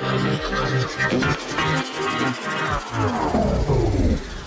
Oh.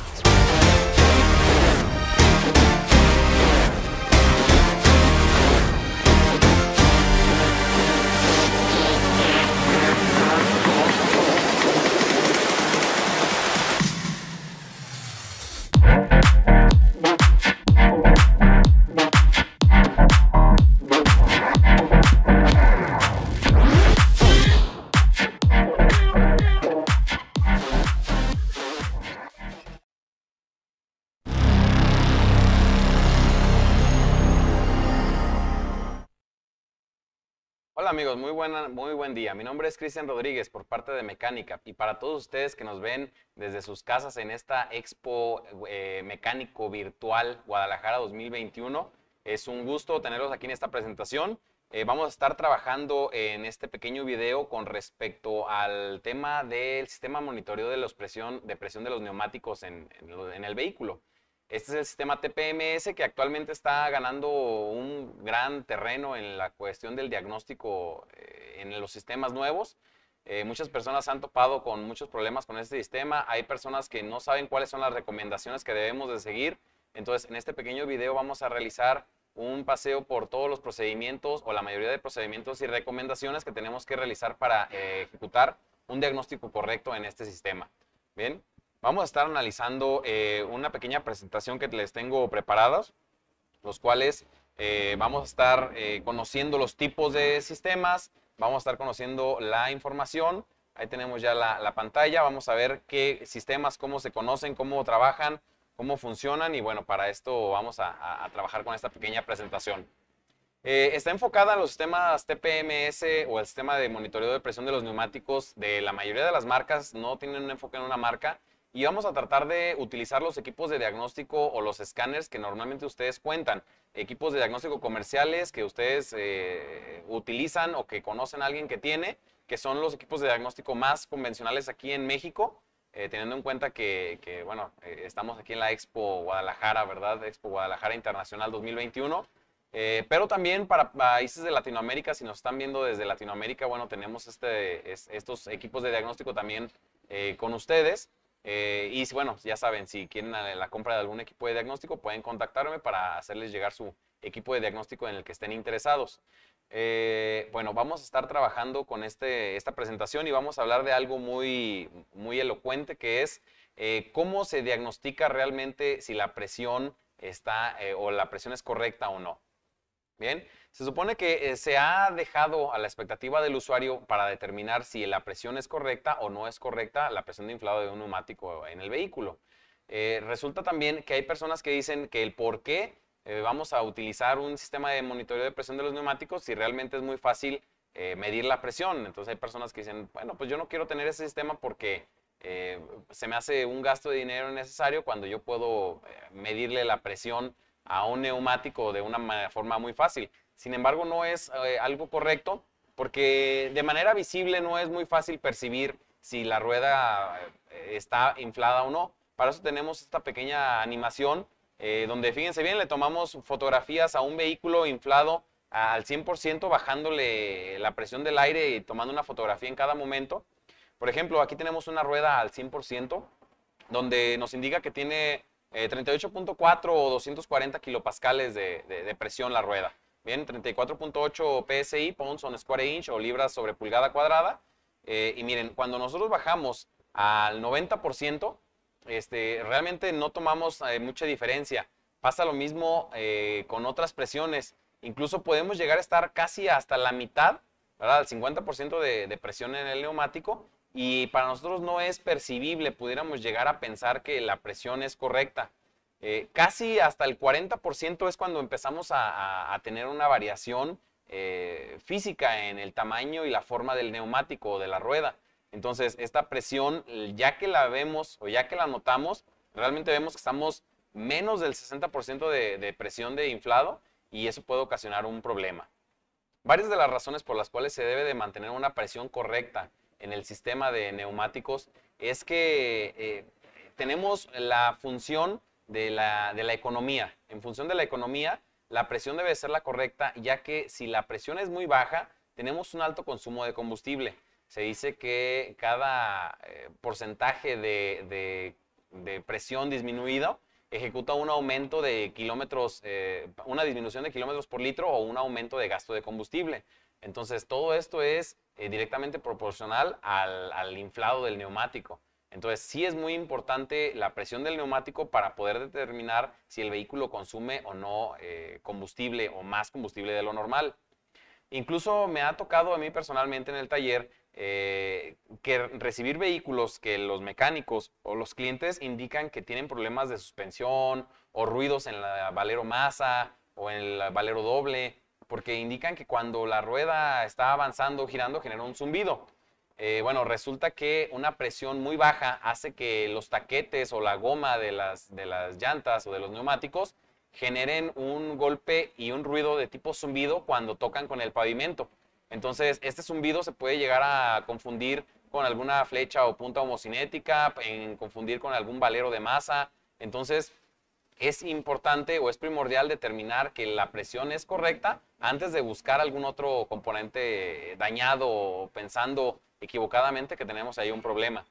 amigos? Muy, muy buen día. Mi nombre es Cristian Rodríguez por parte de Mecánica y para todos ustedes que nos ven desde sus casas en esta Expo eh, Mecánico Virtual Guadalajara 2021, es un gusto tenerlos aquí en esta presentación. Eh, vamos a estar trabajando en este pequeño video con respecto al tema del sistema monitoreo de, los presión, de presión de los neumáticos en el vehículo. Este es el sistema TPMS que actualmente está ganando un gran terreno en la cuestión del diagnóstico eh, en los sistemas nuevos. Eh, muchas personas han topado con muchos problemas con este sistema. Hay personas que no saben cuáles son las recomendaciones que debemos de seguir. Entonces, en este pequeño video vamos a realizar un paseo por todos los procedimientos o la mayoría de procedimientos y recomendaciones que tenemos que realizar para eh, ejecutar un diagnóstico correcto en este sistema. Bien vamos a estar analizando eh, una pequeña presentación que les tengo preparadas, los cuales eh, vamos a estar eh, conociendo los tipos de sistemas, vamos a estar conociendo la información. Ahí tenemos ya la, pantalla, vamos a ver qué sistemas, cómo se conocen, cómo trabajan, cómo funcionan y bueno, para esto vamos a, trabajar con esta pequeña presentación. está enfocada a los sistemas TPMS o el sistema de monitoreo de presión de los neumáticos de la mayoría de las marcas, no tienen un enfoque en una marca, y vamos a tratar de utilizar los equipos de diagnóstico o los escáneres que normalmente ustedes cuentan, equipos de diagnóstico comerciales que ustedes eh, utilizan o que conocen a alguien que tiene, que son los equipos de diagnóstico más convencionales aquí en México, eh, teniendo en cuenta que, bueno, eh, estamos aquí en la Expo Guadalajara, ¿verdad? Expo Guadalajara Internacional 2021. pero también para países de Latinoamérica, si nos están viendo desde Latinoamérica, bueno, tenemos este, estos equipos de diagnóstico también con ustedes. Eh, y bueno, ya saben, si quieren la compra de algún equipo de diagnóstico, pueden contactarme para hacerles llegar su equipo de diagnóstico en el que estén interesados. Eh, bueno, vamos a estar trabajando con este, esta presentación y vamos a hablar de algo muy, muy elocuente que es eh, cómo se diagnostica realmente si la presión está o la presión es correcta o no. Bien, se supone que eh, se ha dejado a la expectativa del usuario para determinar si la presión es correcta o no es correcta la presión de inflado de un neumático en el vehículo. Eh, resulta también que hay personas que dicen que el por qué eh, vamos a utilizar un sistema de monitoreo de presión de los neumáticos si realmente es muy fácil medir la presión. Entonces hay personas que dicen, bueno, pues yo no quiero tener ese sistema porque se me hace un gasto de dinero necesario cuando yo puedo medirle la presión a un neumático de una forma muy fácil. Sin embargo, no es eh, algo correcto porque de manera visible no es muy fácil percibir si la rueda eh, está inflada o no. Para eso tenemos esta pequeña animación eh, donde, fíjense bien, le tomamos fotografías a un vehículo inflado al 100% bajándole la presión del aire y tomando una fotografía en cada momento. Por ejemplo, aquí tenemos una rueda al 100% donde nos indica que tiene 38.4 o 240 kilopascales de presión la rueda. Bien, 34.8 PSI, pounds on square inch o libras sobre pulgada cuadrada. Eh, y miren, cuando nosotros bajamos al 90%, este, realmente no tomamos eh, mucha diferencia. Pasa lo mismo eh, con otras presiones. Incluso podemos llegar a estar casi hasta la mitad, ¿verdad? al 50% de, de presión en el neumático. Y para nosotros no es percibible, pudiéramos llegar a pensar que la presión es correcta. Eh, casi hasta el 40% es cuando empezamos a, tener una variación eh, física en el tamaño y la forma del neumático o de la rueda. Entonces, esta presión, eh, ya que la vemos o ya que la notamos, realmente vemos que estamos menos del 60% de, presión de inflado y eso puede ocasionar un problema. Varias de las razones por las cuales se debe de mantener una presión correcta en el sistema de neumáticos es que tenemos la función de la, economía. En función de la economía, la presión debe ser la correcta, ya que si la presión es muy baja, tenemos un alto consumo de combustible. Se dice que cada eh, porcentaje de, presión disminuido ejecuta un aumento de kilómetros, eh, una disminución de kilómetros por litro o un aumento de gasto de combustible. Entonces, todo esto es eh, directamente proporcional al inflado del neumático. Entonces, sí es muy importante la presión del neumático para poder determinar si el vehículo consume o no eh, combustible o más combustible de lo normal. Incluso me ha tocado a mí personalmente en el taller eh, que recibir vehículos que los mecánicos o los clientes indican que tienen problemas de suspensión o ruidos en la valero masa o en el valero doble, porque indican que cuando la rueda está avanzando, girando, genera un zumbido. Eh, bueno, resulta que una presión muy baja hace que los taquetes o la goma de las, de las llantas o de los neumáticos generen un golpe y un ruido de tipo zumbido cuando tocan con el pavimento. Entonces, este zumbido se puede llegar a confundir con alguna flecha o punta homocinética, en confundir con algún valero de masa. Entonces, es importante o es primordial determinar que la presión es correcta antes de buscar algún otro componente dañado o pensando equivocadamente que tenemos ahí un problema.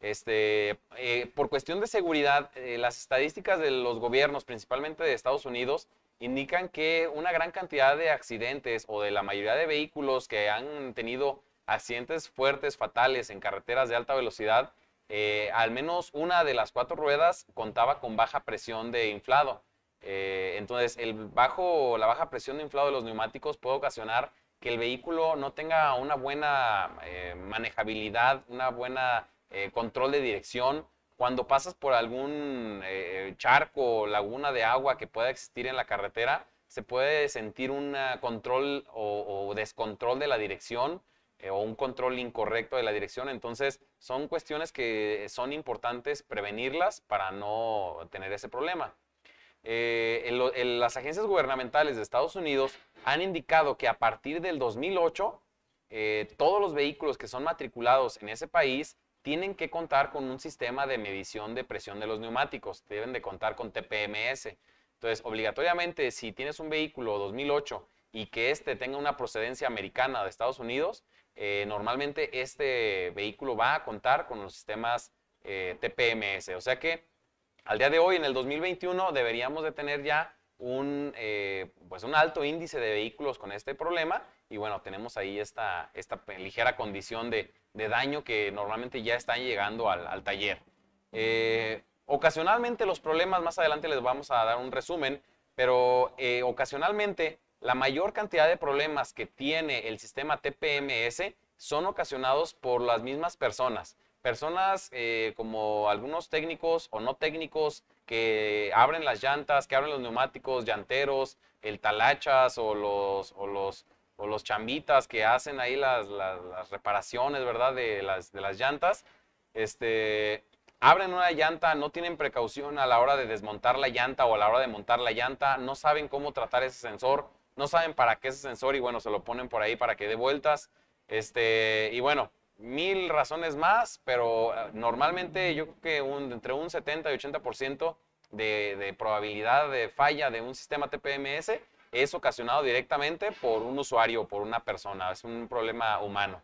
Este, eh, por cuestión de seguridad, eh, las estadísticas de los gobiernos, principalmente de Estados Unidos, indican que una gran cantidad de accidentes o de la mayoría de vehículos que han tenido accidentes fuertes, fatales en carreteras de alta velocidad, eh, al menos una de las cuatro ruedas contaba con baja presión de inflado. entonces, el bajo, la baja presión de inflado de los neumáticos puede ocasionar que el vehículo no tenga una buena eh, manejabilidad, una buena eh, control de dirección, cuando pasas por algún eh, charco o laguna de agua que pueda existir en la carretera, se puede sentir un ah, control o, descontrol de la dirección o un control incorrecto de la dirección. Entonces, son cuestiones que son importantes prevenirlas para no tener ese problema. Eh, las agencias gubernamentales de Estados Unidos han indicado que a partir del 2008 eh, todos los vehículos que son matriculados en ese país tienen que contar con un sistema de medición de presión de los neumáticos, deben de contar con TPMS. Entonces, obligatoriamente, si tienes un vehículo 2008 y que este tenga una procedencia americana de Estados Unidos, eh, normalmente este vehículo va a contar con los sistemas TPMS. O sea que al día de hoy, en el 2021, deberíamos de tener ya un, eh, pues un alto índice de vehículos con este problema y bueno, tenemos ahí esta, ligera condición de, daño que normalmente ya están llegando al, taller. Eh, ocasionalmente los problemas, más adelante les vamos a dar un resumen, pero eh, ocasionalmente la mayor cantidad de problemas que tiene el sistema TPMS son ocasionados por las mismas personas personas eh, como algunos técnicos o no técnicos que abren las llantas, que abren los neumáticos, llanteros, el talachas o los, o los, o los chambitas que hacen ahí las, las, reparaciones, ¿verdad? De las, de las llantas. Este, abren una llanta, no tienen precaución a la hora de desmontar la llanta o a la hora de montar la llanta, no saben cómo tratar ese sensor, no saben para qué ese sensor y bueno, se lo ponen por ahí para que dé vueltas. Este, y bueno, mil razones más, pero eh, normalmente yo creo que entre un 70 y 80% de, de probabilidad de falla de un sistema TPMS es ocasionado directamente por un usuario por una persona, es un problema humano.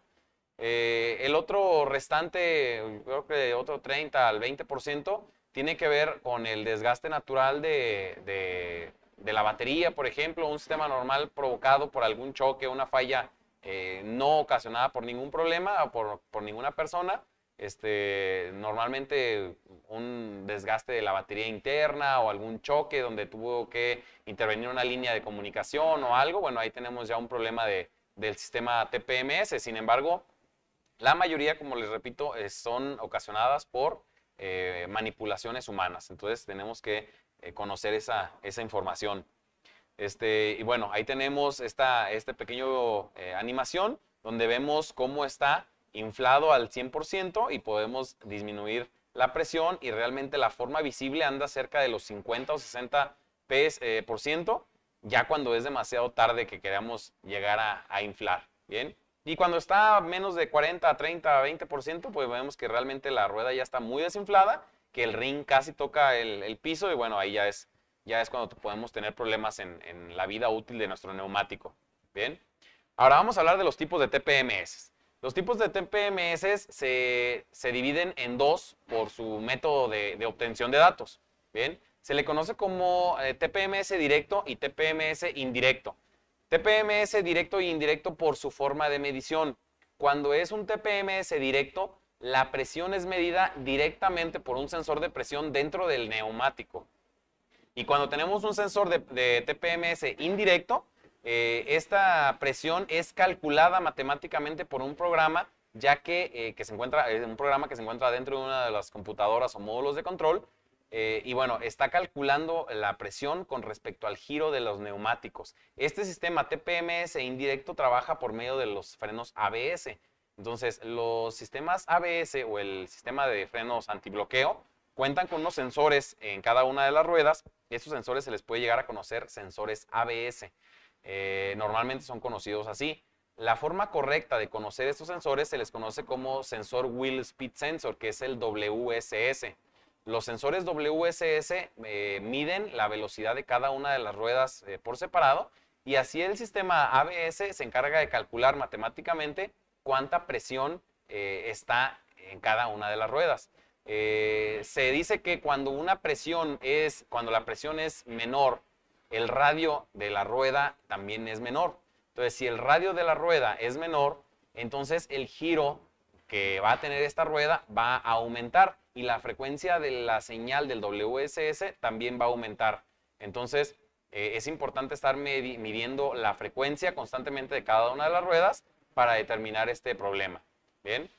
Eh, el otro restante, creo que otro 30 al 20%, tiene que ver con el desgaste natural de, de, de la batería, por ejemplo, un sistema normal provocado por algún choque, una falla eh, no ocasionada por ningún problema o por, ninguna persona. Este, normalmente un desgaste de la batería interna o algún choque donde tuvo que intervenir una línea de comunicación o algo, bueno, ahí tenemos ya un problema del sistema TPMS. Sin embargo, la mayoría, como les repito, eh, son ocasionadas por eh, manipulaciones humanas. Entonces tenemos que conocer esa, esa información. Este, y bueno, ahí tenemos esta este pequeño eh, animación donde vemos cómo está inflado al 100% y podemos disminuir la presión y realmente la forma visible anda cerca de los 50 o 60 eh, por ciento ya cuando es demasiado tarde que queramos llegar a, inflar. Bien. Y cuando está menos de 40, 30, 20%, pues vemos que realmente la rueda ya está muy desinflada, que el ring casi toca el piso y bueno, ahí ya es ya es cuando podemos tener problemas en, la vida útil de nuestro neumático. Bien, ahora vamos a hablar de los tipos de TPMS. Los tipos de TPMS se, dividen en dos por su método de, obtención de datos. Bien, se le conoce como eh, TPMS directo y TPMS indirecto. TPMS directo e indirecto por su forma de medición. Cuando es un TPMS directo, la presión es medida directamente por un sensor de presión dentro del neumático. Y cuando tenemos un sensor de, TPMS indirecto, eh, esta presión es calculada matemáticamente por un programa, ya que, eh, se encuentra, eh, un programa que se encuentra dentro de una de las computadoras o módulos de control. y bueno, está calculando la presión con respecto al giro de los neumáticos. Este sistema TPMS indirecto trabaja por medio de los frenos ABS. Entonces, los sistemas ABS o el sistema de frenos antibloqueo Cuentan con unos sensores en cada una de las ruedas. Estos sensores se les puede llegar a conocer sensores ABS. Eh, normalmente son conocidos así. La forma correcta de conocer estos sensores se les conoce como sensor Wheel Speed Sensor, que es el WSS. Los sensores WSS eh, miden la velocidad de cada una de las ruedas eh, por separado y así el sistema ABS se encarga de calcular matemáticamente cuánta presión está en cada una de las ruedas. Eh, se dice que cuando una presión es, cuando la presión es menor, el radio de la rueda también es menor. Entonces, si el radio de la rueda es menor, entonces el giro que va a tener esta rueda va a aumentar y la frecuencia de la señal del WSS también va a aumentar. Entonces, eh, es importante estar midiendo la frecuencia constantemente de cada una de las ruedas para determinar este problema. Bien.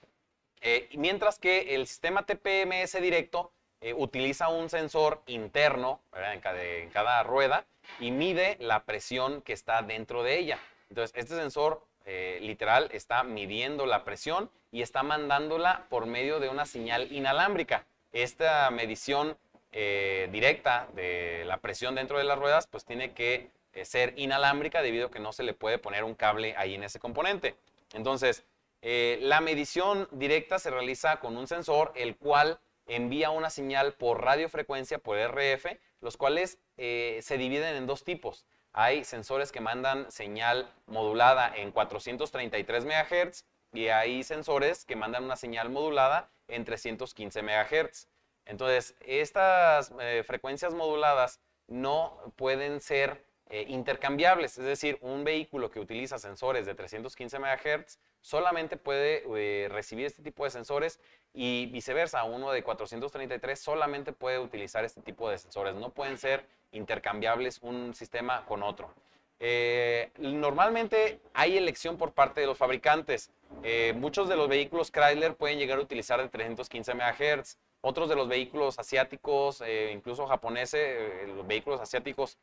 Eh, mientras que el sistema TPMS directo eh, utiliza un sensor interno en cada, rueda y mide la presión que está dentro de ella. Entonces, este sensor eh, literal está midiendo la presión y está mandándola por medio de una señal inalámbrica. Esta medición directa de la presión dentro de las ruedas, pues tiene que ser inalámbrica debido a que no se le puede poner un cable ahí en ese componente. Entonces, eh, la medición directa se realiza con un sensor, el cual envía una señal por radiofrecuencia, por RF, los cuales eh, se dividen en dos tipos. Hay sensores que mandan señal modulada en 433 MHz y hay sensores que mandan una señal modulada en 315 MHz. Entonces, estas eh, frecuencias moduladas no pueden ser intercambiables, es decir, un vehículo que utiliza sensores de 315 MHz solamente puede eh, recibir este tipo de sensores y viceversa, uno de 433 solamente puede utilizar este tipo de sensores. No pueden ser intercambiables un sistema con otro. Eh, normalmente hay elección por parte de los fabricantes. Eh, muchos de los vehículos Chrysler pueden llegar a utilizar de 315 MHz. Otros de los vehículos asiáticos, incluso japoneses, los vehículos asiáticos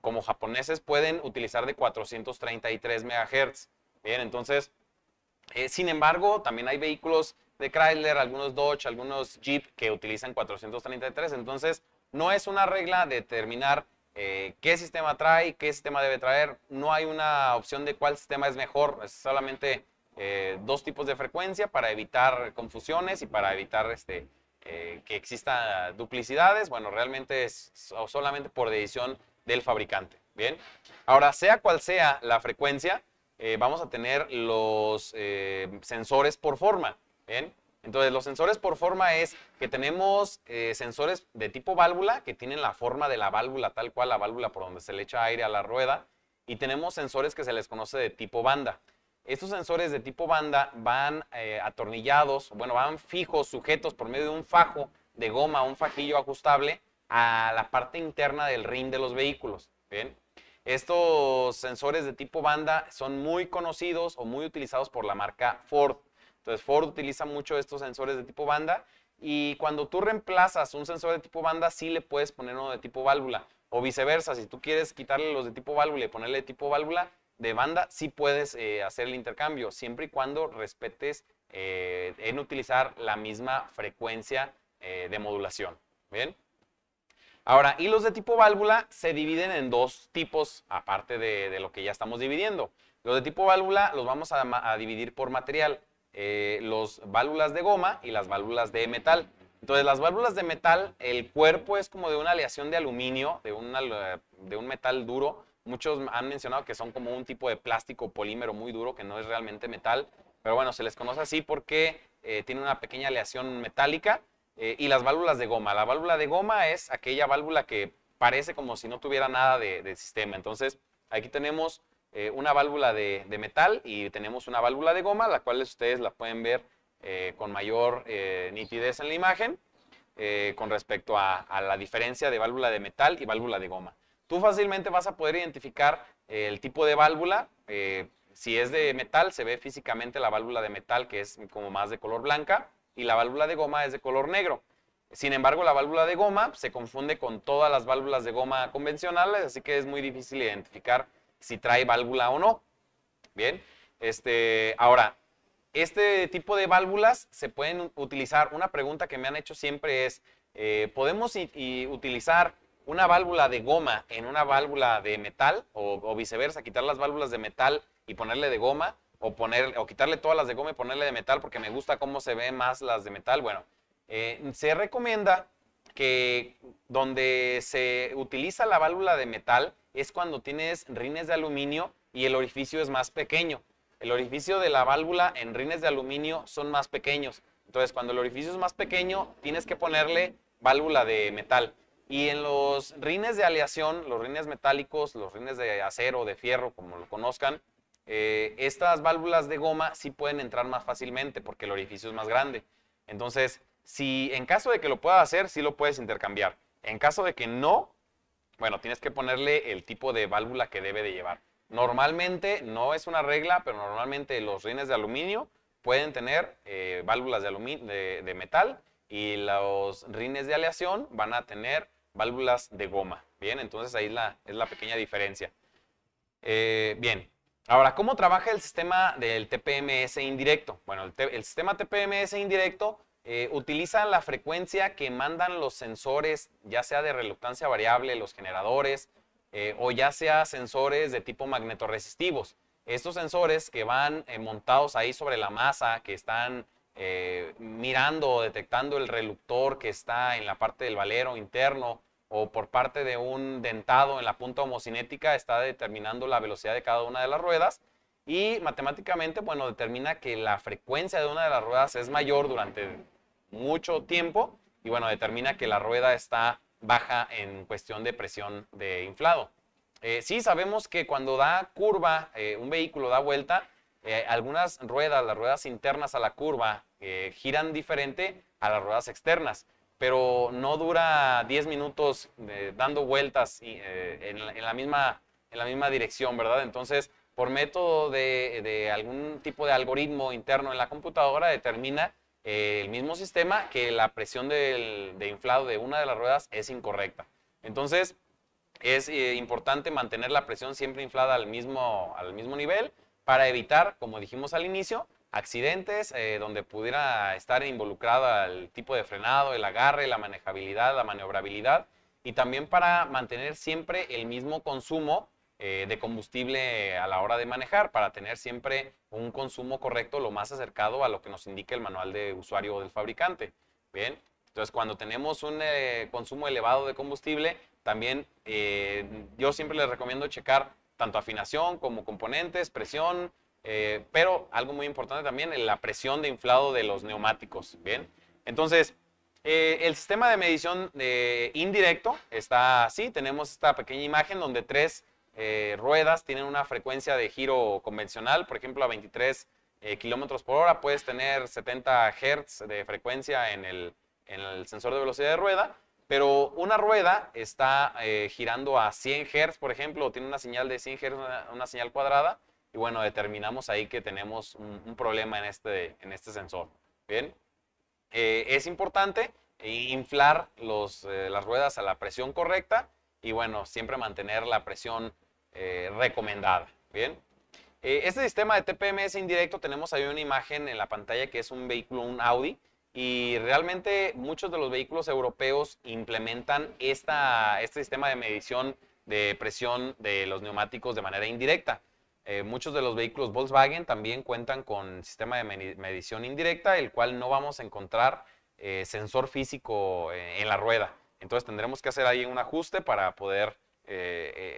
como japoneses pueden utilizar de 433 MHz. Bien, entonces eh, sin embargo, también hay vehículos de Chrysler, algunos Dodge, algunos Jeep que utilizan 433. Entonces, no es una regla determinar eh, qué sistema trae, qué sistema debe traer. No hay una opción de cuál sistema es mejor. Es solamente eh, dos tipos de frecuencia para evitar confusiones y para evitar este, que existan duplicidades. Bueno, realmente es solamente por decisión del fabricante. Bien. Ahora, sea cual sea la frecuencia, eh, vamos a tener los eh, sensores por forma. ¿bien? Entonces, los sensores por forma es que tenemos eh, sensores de tipo válvula que tienen la forma de la válvula, tal cual la válvula por donde se le echa aire a la rueda. Y tenemos sensores que se les conoce de tipo banda. Estos sensores de tipo banda van atornillados, bueno, van fijos, sujetos por medio de un fajo de goma, un fajillo ajustable a la parte interna del rin de los vehículos. ¿bien? Estos sensores de tipo banda son muy conocidos o muy utilizados por la marca Ford. Entonces Ford utiliza mucho estos sensores de tipo banda y cuando tú reemplazas un sensor de tipo banda sí le puedes poner uno de tipo válvula o viceversa, si tú quieres quitarle los de tipo válvula y ponerle de tipo válvula de banda, sí puedes eh, hacer el intercambio, siempre y cuando respetes eh, en utilizar la misma frecuencia eh, de modulación. ¿Bien? Ahora, y los de tipo válvula se dividen en dos tipos, aparte de, lo que ya estamos dividiendo. Los de tipo válvula los vamos a, dividir por material, Las eh, los válvulas de goma y las válvulas de metal. Entonces, las válvulas de metal, el cuerpo es como de una aleación de aluminio, eh, de, un metal duro. Muchos han mencionado que son como un tipo de plástico polímero muy duro, que no es realmente metal. Pero bueno, se les conoce así porque eh, tiene una pequeña aleación metálica eh, y las válvulas de goma. La válvula de goma es aquella válvula que parece como si no tuviera nada de, sistema. Entonces, aquí tenemos eh, una válvula de, metal y tenemos una válvula de goma, la cual ustedes la pueden ver eh, con mayor nitidez en la imagen con respecto a, a, la diferencia de válvula de metal y válvula de goma. Tú fácilmente vas a poder identificar el tipo de válvula. si es de metal, se ve físicamente la válvula de metal, que es como más de color blanca y la válvula de goma es de color negro. Sin embargo, la válvula de goma se confunde con todas las válvulas de goma convencionales, así que es muy difícil identificar si trae válvula o no. Bien, este, ahora, este tipo de válvulas se pueden utilizar. Una pregunta que me han hecho siempre es, eh, ¿podemos utilizar una válvula de goma en una válvula de metal o, viceversa, quitar las válvulas de metal y ponerle de goma? o, poner, o quitarle todas las de goma y ponerle de metal porque me gusta cómo se ve más las de metal. Bueno, eh, se recomienda que donde se utiliza la válvula de metal es cuando tienes rines de aluminio y el orificio es más pequeño. El orificio de la válvula en rines de aluminio son más pequeños. Entonces, cuando el orificio es más pequeño, tienes que ponerle válvula de metal. Y en los rines de aleación, los rines metálicos, los rines de acero, de fierro, como lo conozcan, eh, estas válvulas de goma sí pueden entrar más fácilmente porque el orificio es más grande. Entonces, si en caso de que lo pueda hacer, sí lo puedes intercambiar. En caso de que no, bueno, tienes que ponerle el tipo de válvula que debe de llevar. Normalmente, no es una regla, pero normalmente los rines de aluminio pueden tener eh, válvulas de, metal y los rines de aleación van a tener válvulas de goma. Bien, entonces ahí es la pequeña diferencia. Eh, bien, Ahora, ¿cómo trabaja el sistema del TPMS indirecto? Bueno, el, sistema TPMS indirecto eh, utiliza la frecuencia que mandan los sensores, ya sea de reluctancia variable, los generadores, eh, o ya sea sensores de tipo magnetoresistivos. Estos sensores que van eh, montados ahí sobre la masa, que están mirando o detectando el reluctor que está en la parte del valero interno, o por parte de un dentado en la punta homocinética está determinando la velocidad de cada una de las ruedas y matemáticamente, bueno, determina que la frecuencia de una de las ruedas es mayor durante mucho tiempo y bueno, determina que la rueda está baja en cuestión de presión de inflado. Eh, sí sabemos que cuando da curva, eh, un vehículo da vuelta, eh, algunas ruedas, las ruedas internas a la curva, giran diferente a las ruedas externas pero no dura 10 minutos eh, dando vueltas eh, en, la, misma, dirección, ¿verdad? Entonces, por método de, algún tipo de algoritmo interno en la computadora, determina eh, el mismo sistema que la presión de inflado de una de las ruedas es incorrecta. Entonces, es importante mantener la presión siempre inflada al mismo nivel para evitar, como dijimos al inicio, accidentes eh, donde pudiera estar involucrada el tipo de frenado, el agarre, la manejabilidad, la maniobrabilidad y también para mantener siempre el mismo consumo eh, de combustible a la hora de manejar, para tener siempre un consumo correcto lo más acercado a lo que nos indica el manual de usuario del fabricante. Bien, entonces cuando tenemos un eh, consumo elevado de combustible, también yo siempre les recomiendo checar tanto afinación como componentes, presión, eh, pero algo muy importante también, eh, la presión de inflado de los neumáticos, ¿bien? Entonces, eh, el sistema de medición indirecto está así, tenemos esta pequeña imagen donde tres ruedas tienen una frecuencia de giro convencional, por ejemplo a 23 kilómetros por hora puedes tener 70 Hz de frecuencia en el, sensor de velocidad de rueda, pero una rueda está girando a 100 Hz, por ejemplo, o tiene una señal de 100 Hz, una, señal cuadrada, y bueno, determinamos ahí que tenemos un, problema en este, en este sensor. Bien, eh, es importante eh, inflar los, eh, las ruedas a la presión correcta y bueno, siempre mantener la presión recomendada. Bien, este sistema de TPMS indirecto tenemos ahí una imagen en la pantalla que es un vehículo, un Audi, y realmente muchos de los vehículos europeos implementan esta, este sistema de medición de presión de los neumáticos de manera indirecta. Eh, muchos de los vehículos Volkswagen también cuentan con sistema de medición indirecta, el cual no vamos a encontrar eh, sensor físico eh, en la rueda. Entonces tendremos que hacer ahí un ajuste para poder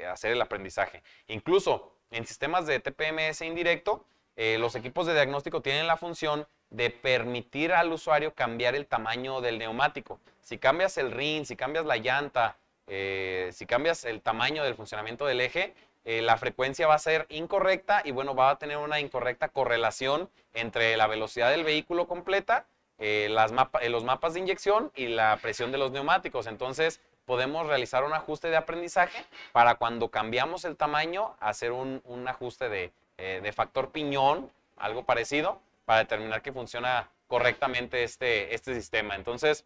hacer el aprendizaje. Incluso en sistemas de TPMS indirecto, los equipos de diagnóstico tienen la función de permitir al usuario cambiar el tamaño del neumático. Si cambias el ring, si cambias la llanta, si cambias el tamaño del funcionamiento del eje, eh, la frecuencia va a ser incorrecta y bueno, va a tener una incorrecta correlación entre la velocidad del vehículo completa, eh, eh, los mapas de inyección y la presión de los neumáticos. Entonces podemos realizar un ajuste de aprendizaje para cuando cambiamos el tamaño, hacer un, ajuste de, de, factor piñón, algo parecido, para determinar que funciona correctamente este, este sistema. Entonces,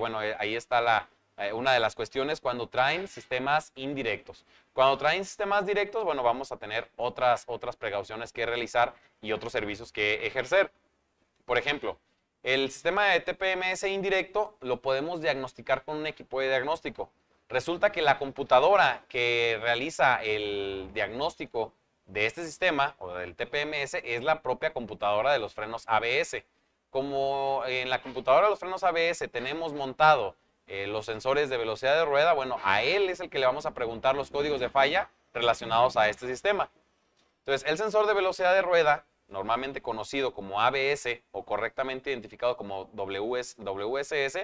bueno, ahí está la, eh, una de las cuestiones cuando traen sistemas indirectos. Cuando traen sistemas directos, bueno, vamos a tener otras, otras precauciones que realizar y otros servicios que ejercer. Por ejemplo, el sistema de TPMS indirecto lo podemos diagnosticar con un equipo de diagnóstico. Resulta que la computadora que realiza el diagnóstico de este sistema o del TPMS es la propia computadora de los frenos ABS. Como en la computadora de los frenos ABS tenemos montado eh, los sensores de velocidad de rueda, bueno, a él es el que le vamos a preguntar los códigos de falla relacionados a este sistema. Entonces, el sensor de velocidad de rueda, normalmente conocido como ABS o correctamente identificado como WSS,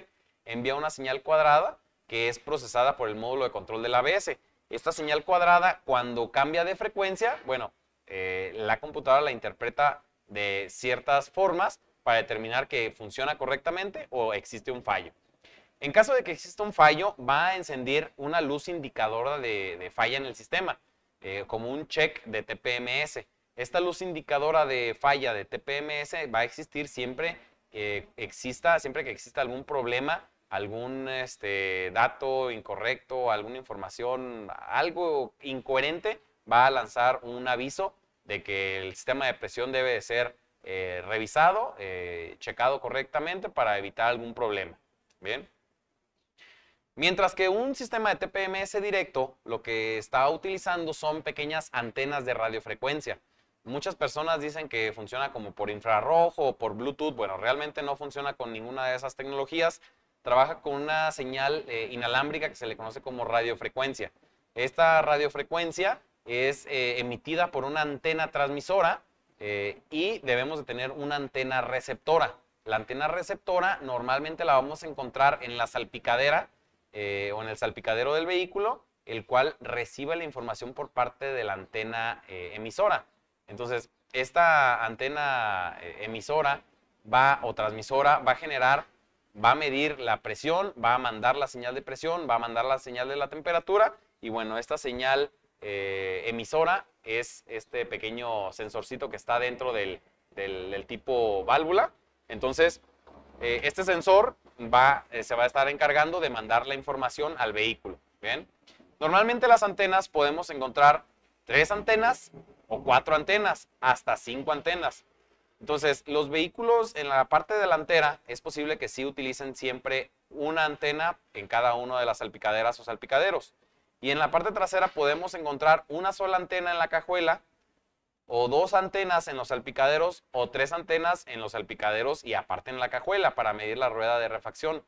envía una señal cuadrada que es procesada por el módulo de control del ABS. Esta señal cuadrada, cuando cambia de frecuencia, bueno, eh, la computadora la interpreta de ciertas formas para determinar que funciona correctamente o existe un fallo. En caso de que exista un fallo, va a encender una luz indicadora de, falla en el sistema, eh, como un check de TPMS. Esta luz indicadora de falla de TPMS va a existir siempre, que exista, siempre que exista algún problema, algún este, dato incorrecto, alguna información, algo incoherente, va a lanzar un aviso de que el sistema de presión debe ser eh, revisado, eh, checado correctamente para evitar algún problema. Bien. Mientras que un sistema de TPMS directo lo que está utilizando son pequeñas antenas de radiofrecuencia. Muchas personas dicen que funciona como por infrarrojo o por Bluetooth. Bueno, realmente no funciona con ninguna de esas tecnologías. Trabaja con una señal eh, inalámbrica que se le conoce como radiofrecuencia. Esta radiofrecuencia es eh, emitida por una antena transmisora eh, y debemos de tener una antena receptora. La antena receptora normalmente la vamos a encontrar en la salpicadera eh, o en el salpicadero del vehículo, el cual recibe la información por parte de la antena eh, emisora. Entonces, esta antena eh, emisora va o transmisora va a generar, va a medir la presión, va a mandar la señal de presión, va a mandar la señal de la temperatura y bueno, esta señal emisora es este pequeño sensorcito que está dentro del tipo válvula. Entonces, este sensor va, eh, se va a estar encargando de mandar la información al vehículo. ¿bien? Normalmente las antenas podemos encontrar tres antenas o cuatro antenas, hasta cinco antenas. Entonces, los vehículos en la parte delantera es posible que sí utilicen siempre una antena en cada una de las salpicaderas o salpicaderos. Y en la parte trasera podemos encontrar una sola antena en la cajuela o dos antenas en los salpicaderos o tres antenas en los salpicaderos y aparte en la cajuela para medir la rueda de refacción.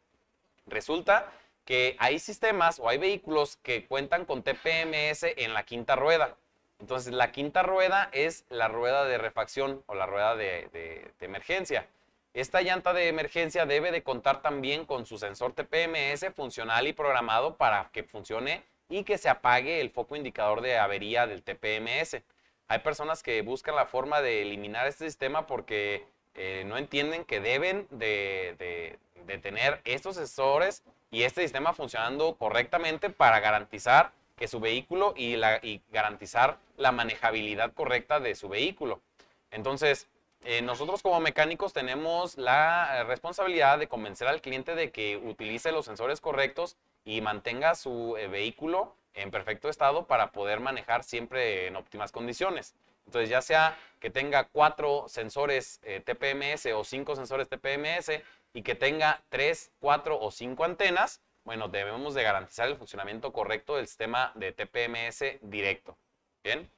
Resulta que hay sistemas o hay vehículos que cuentan con TPMS en la quinta rueda. Entonces, la quinta rueda es la rueda de refacción o la rueda de, emergencia. Esta llanta de emergencia debe de contar también con su sensor TPMS funcional y programado para que funcione y que se apague el foco indicador de avería del TPMS hay personas que buscan la forma de eliminar este sistema porque eh, no entienden que deben de, tener estos sensores y este sistema funcionando correctamente para garantizar que su vehículo y, garantizar la manejabilidad correcta de su vehículo. Entonces, eh, nosotros como mecánicos tenemos la responsabilidad de convencer al cliente de que utilice los sensores correctos y mantenga su eh, vehículo en perfecto estado para poder manejar siempre en óptimas condiciones. Entonces, ya sea que tenga cuatro sensores eh, TPMS o cinco sensores TPMS y que tenga tres, cuatro o cinco antenas, bueno, debemos de garantizar el funcionamiento correcto del sistema de TPMS directo. ¿Bien?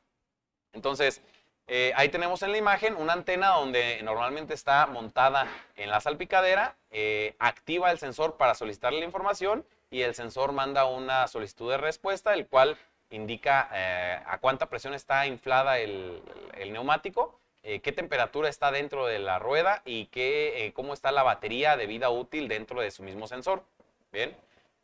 Entonces, eh, ahí tenemos en la imagen una antena donde normalmente está montada en la salpicadera, eh, activa el sensor para solicitarle la información y el sensor manda una solicitud de respuesta, el cual indica eh, a cuánta presión está inflada el, neumático, eh, qué temperatura está dentro de la rueda y qué, eh, cómo está la batería de vida útil dentro de su mismo sensor. Bien,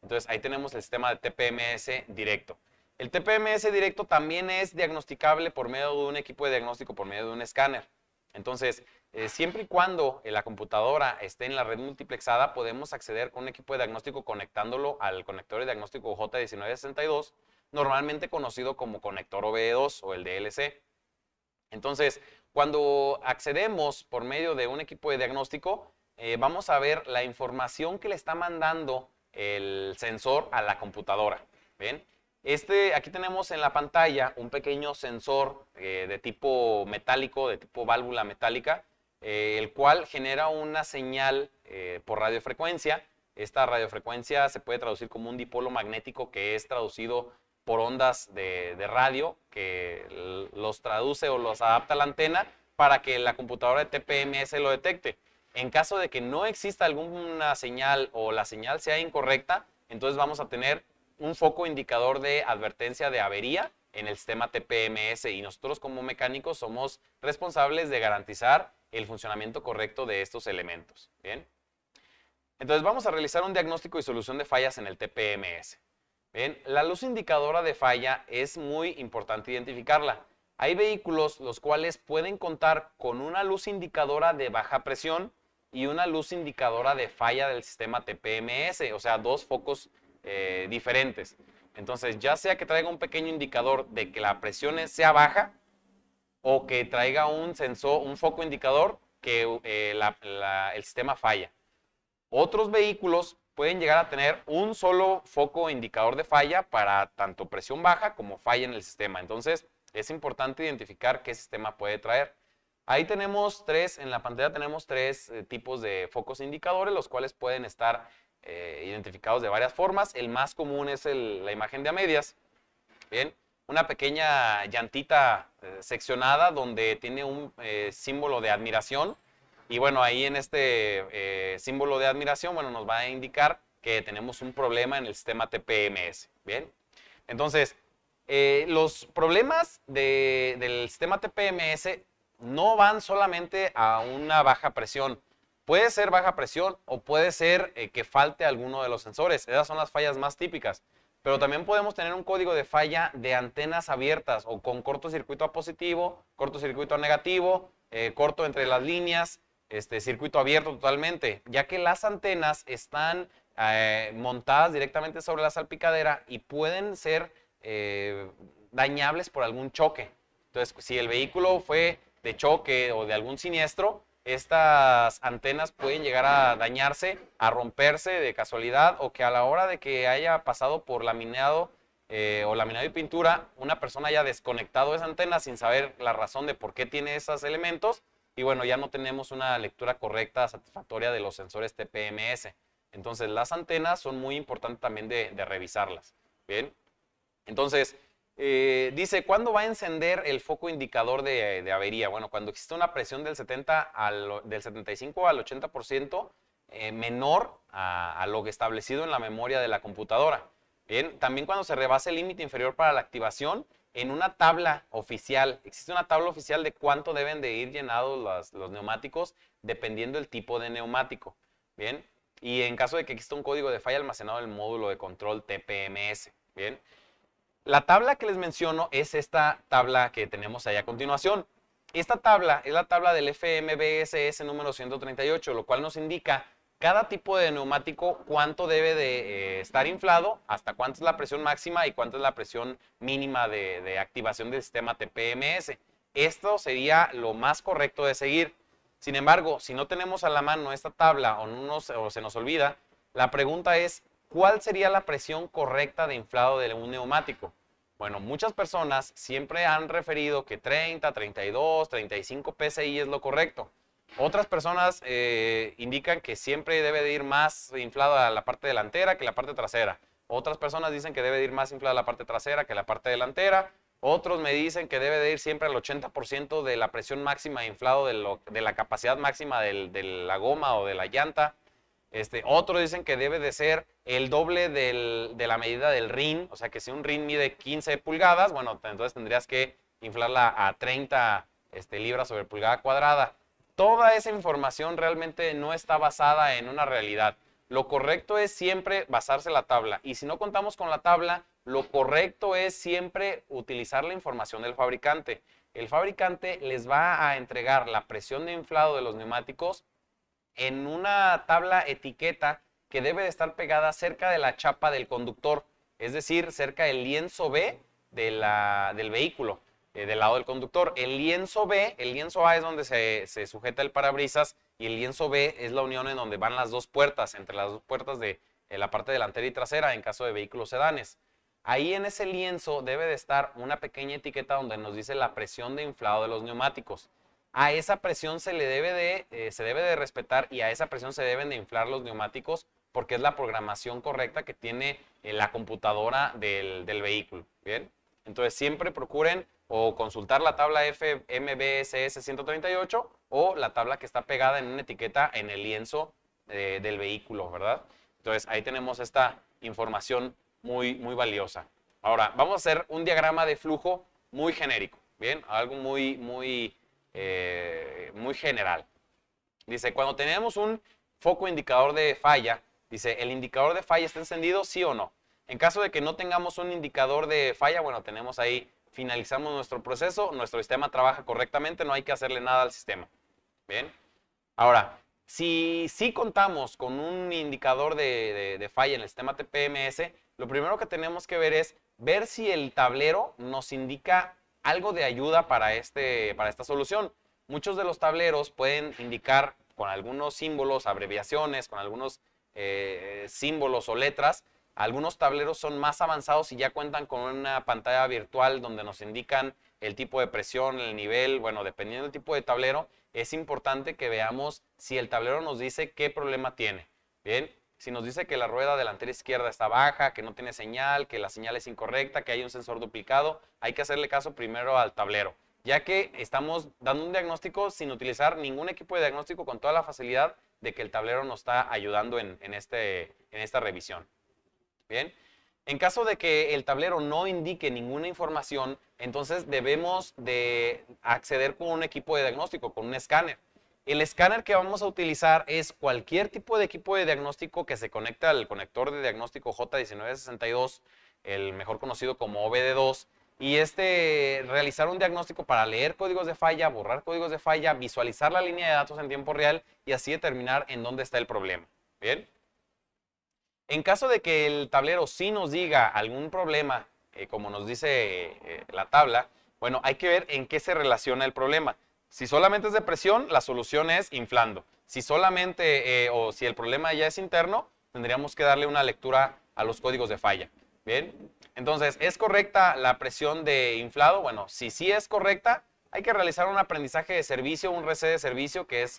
entonces ahí tenemos el sistema de TPMS directo. El TPMS directo también es diagnosticable por medio de un equipo de diagnóstico, por medio de un escáner. Entonces, eh, siempre y cuando eh, la computadora esté en la red multiplexada, podemos acceder con un equipo de diagnóstico conectándolo al conector de diagnóstico J1962, normalmente conocido como conector OBE2 o el DLC. Entonces, cuando accedemos por medio de un equipo de diagnóstico, eh, vamos a ver la información que le está mandando el sensor a la computadora. Este, aquí tenemos en la pantalla un pequeño sensor de tipo metálico, de tipo válvula metálica, eh, el cual genera una señal eh, por radiofrecuencia. Esta radiofrecuencia se puede traducir como un dipolo magnético que es traducido por ondas de, de radio, que los traduce o los adapta la antena para que la computadora de TPMS lo detecte. En caso de que no exista alguna señal o la señal sea incorrecta, entonces vamos a tener un foco indicador de advertencia de avería en el sistema TPMS y nosotros como mecánicos somos responsables de garantizar el funcionamiento correcto de estos elementos. ¿Bien? Entonces vamos a realizar un diagnóstico y solución de fallas en el TPMS. ¿Bien? La luz indicadora de falla es muy importante identificarla. Hay vehículos los cuales pueden contar con una luz indicadora de baja presión y una luz indicadora de falla del sistema TPMS, o sea, dos focos eh, diferentes. Entonces, ya sea que traiga un pequeño indicador de que la presión sea baja o que traiga un sensor, un foco indicador que eh, el sistema falla. Otros vehículos pueden llegar a tener un solo foco indicador de falla para tanto presión baja como falla en el sistema. Entonces, es importante identificar qué sistema puede traer. Ahí tenemos tres, en la pantalla tenemos tres eh, tipos de focos indicadores, los cuales pueden estar eh, identificados de varias formas. El más común es la imagen de a medias. Bien, una pequeña llantita eh, seccionada donde tiene un eh, símbolo de admiración. Y bueno, ahí en este eh, símbolo de admiración, bueno, nos va a indicar que tenemos un problema en el sistema TPMS. Bien, entonces, los problemas del sistema TPMS no van solamente a una baja presión. Puede ser baja presión o puede ser que falte alguno de los sensores. Esas son las fallas más típicas. Pero también podemos tener un código de falla de antenas abiertas o con cortocircuito a positivo, cortocircuito a negativo, eh, corto entre las líneas, este circuito abierto totalmente, ya que las antenas están eh, montadas directamente sobre la salpicadera y pueden ser eh, dañables por algún choque. Entonces, si el vehículo fue de choque o de algún siniestro, estas antenas pueden llegar a dañarse, a romperse de casualidad o que a la hora de que haya pasado por laminado eh, o laminado y pintura, una persona haya desconectado esa antena sin saber la razón de por qué tiene esos elementos y bueno, ya no tenemos una lectura correcta, satisfactoria de los sensores TPMS. Entonces las antenas son muy importantes también de revisarlas. Bien, entonces eh, dice, ¿cuándo va a encender el foco indicador de, avería? Bueno, cuando existe una presión del, 70 del 75 al 80% eh, menor a, a, lo establecido en la memoria de la computadora. Bien, también cuando se rebase el límite inferior para la activación, en una tabla oficial, existe una tabla oficial de cuánto deben de ir llenados los, neumáticos dependiendo del tipo de neumático. Bien, y en caso de que exista un código de falla almacenado en el módulo de control TPMS. Bien, la tabla que les menciono es esta tabla que tenemos ahí a continuación. Esta tabla es la tabla del FMBSS número 138, lo cual nos indica cada tipo de neumático cuánto debe de eh, estar inflado, hasta cuánto es la presión máxima y cuánto es la presión mínima de, activación del sistema TPMS. Esto sería lo más correcto de seguir. Sin embargo, si no tenemos a la mano esta tabla o, no o se nos olvida, la pregunta es ¿cuál sería la presión correcta de inflado de un neumático? Bueno, muchas personas siempre han referido que 30, 32, 35 PSI es lo correcto. Otras personas eh, indican que siempre debe de ir más inflado a la parte delantera que la parte trasera. Otras personas dicen que debe de ir más inflada la parte trasera que la parte delantera. Otros me dicen que debe de ir siempre al 80% de la presión máxima de inflado de, la capacidad máxima de la goma o de la llanta. Este, otros dicen que debe de ser el doble de la medida del RIN, o sea que si un RIN mide 15 pulgadas, bueno, entonces tendrías que inflarla a 30 este, libras sobre pulgada cuadrada. Toda esa información realmente no está basada en una realidad. Lo correcto es siempre basarse en la tabla. Y si no contamos con la tabla, lo correcto es siempre utilizar la información del fabricante. El fabricante les va a entregar la presión de inflado de los neumáticos en una tabla etiqueta que debe de estar pegada cerca de la chapa del conductor, es decir, cerca del lienzo B del vehículo, eh, del lado del conductor. El lienzo B, el lienzo A es donde se, sujeta el parabrisas y el lienzo B es la unión en donde van las dos puertas, entre las dos puertas de la parte delantera y trasera en caso de vehículos sedanes. Ahí en ese lienzo debe de estar una pequeña etiqueta donde nos dice la presión de inflado de los neumáticos. A esa presión se le debe de, eh, se debe de respetar y a esa presión se deben de inflar los neumáticos porque es la programación correcta que tiene eh, la computadora del, vehículo. ¿bien? Entonces siempre procuren o consultar la tabla FMBSS 138 o la tabla que está pegada en una etiqueta en el lienzo eh, del vehículo, ¿verdad? Entonces ahí tenemos esta información muy, muy valiosa. Ahora, vamos a hacer un diagrama de flujo muy genérico, ¿bien? Algo muy, muy eh, muy general. Dice, cuando tenemos un foco indicador de falla, dice, ¿el indicador de falla está encendido, sí o no? En caso de que no tengamos un indicador de falla, bueno, tenemos ahí, finalizamos nuestro proceso, nuestro sistema trabaja correctamente, no hay que hacerle nada al sistema. Bien. Ahora, si sí si contamos con un indicador de falla en el sistema TPMS, lo primero que tenemos que ver es ver si el tablero nos indica algo de ayuda para, este, para esta solución. Muchos de los tableros pueden indicar con algunos símbolos, abreviaciones, con algunos eh, símbolos o letras. Algunos tableros son más avanzados y ya cuentan con una pantalla virtual donde nos indican el tipo de presión, el nivel, bueno, dependiendo del tipo de tablero, es importante que veamos si el tablero nos dice qué problema tiene. Bien, si nos dice que la rueda delantera izquierda está baja, que no tiene señal, que la señal es incorrecta, que hay un sensor duplicado, hay que hacerle caso primero al tablero, ya que estamos dando un diagnóstico sin utilizar ningún equipo de diagnóstico con toda la facilidad de que el tablero nos está ayudando en, en, este, en esta revisión. Bien, en caso de que el tablero no indique ninguna información, entonces debemos de acceder con un equipo de diagnóstico, con un escáner. El escáner que vamos a utilizar es cualquier tipo de equipo de diagnóstico que se conecta al conector de diagnóstico J1962, el mejor conocido como OBD2, y este realizar un diagnóstico para leer códigos de falla, borrar códigos de falla, visualizar la línea de datos en tiempo real y así determinar en dónde está el problema. ¿Bien? En caso de que el tablero sí nos diga algún problema, eh, como nos dice eh, la tabla, bueno, hay que ver en qué se relaciona el problema. Si solamente es de presión, la solución es inflando. Si solamente eh, o si el problema ya es interno, tendríamos que darle una lectura a los códigos de falla. Bien, entonces, ¿es correcta la presión de inflado? Bueno, si sí es correcta, hay que realizar un aprendizaje de servicio, un RC de servicio, que es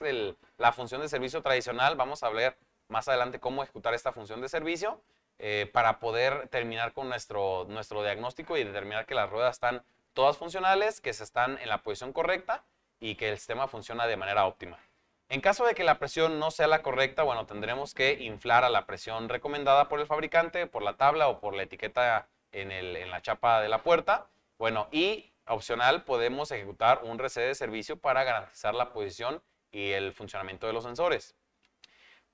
la función de servicio tradicional. Vamos a ver más adelante cómo ejecutar esta función de servicio eh, para poder terminar con nuestro, nuestro diagnóstico y determinar que las ruedas están todas funcionales, que se están en la posición correcta y que el sistema funciona de manera óptima. En caso de que la presión no sea la correcta, bueno, tendremos que inflar a la presión recomendada por el fabricante, por la tabla o por la etiqueta en, la chapa de la puerta. Bueno, y opcional podemos ejecutar un reset de servicio para garantizar la posición y el funcionamiento de los sensores.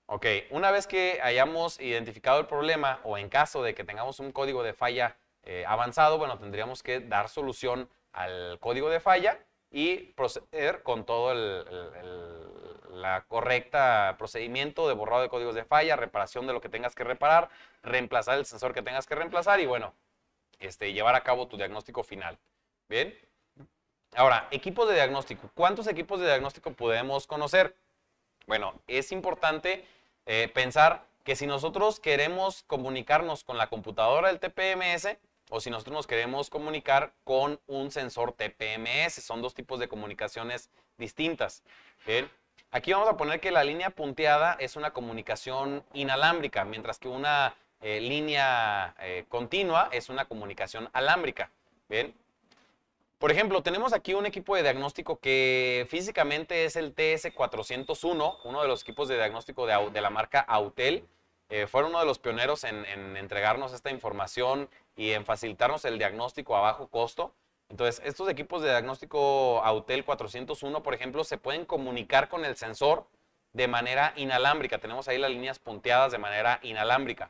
Ok, una vez que hayamos identificado el problema o en caso de que tengamos un código de falla eh, avanzado, bueno, tendríamos que dar solución al código de falla y proceder con todo el, correcto la correcta procedimiento de borrado de códigos de falla, reparación de lo que tengas que reparar, reemplazar el sensor que tengas que reemplazar y bueno, este, llevar a cabo tu diagnóstico final. ¿Bien? Ahora, equipos de diagnóstico. ¿Cuántos equipos de diagnóstico podemos conocer? Bueno, es importante eh, pensar que si nosotros queremos comunicarnos con la computadora del TPMS, o si nosotros nos queremos comunicar con un sensor TPMS. Son dos tipos de comunicaciones distintas. Aquí vamos a poner que la línea punteada es una comunicación inalámbrica, mientras que una eh, línea eh, continua es una comunicación alámbrica. Por ejemplo, tenemos aquí un equipo de diagnóstico que físicamente es el TS401, uno de los equipos de diagnóstico de, la marca Autel. Eh, fueron uno de los pioneros en entregarnos esta información y en facilitarnos el diagnóstico a bajo costo. Entonces, estos equipos de diagnóstico Autel 401, por ejemplo, se pueden comunicar con el sensor de manera inalámbrica. Tenemos ahí las líneas punteadas de manera inalámbrica.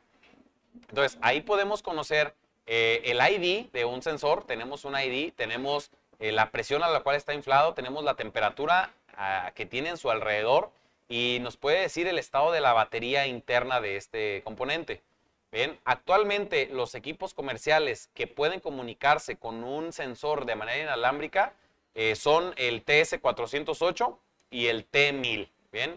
Entonces, ahí podemos conocer eh, el ID de un sensor. Tenemos un ID, tenemos eh, la presión a la cual está inflado, tenemos la temperatura ah, que tiene en su alrededor y nos puede decir el estado de la batería interna de este componente actualmente los equipos comerciales que pueden comunicarse con un sensor de manera inalámbrica eh, son el TS408 y el T1000,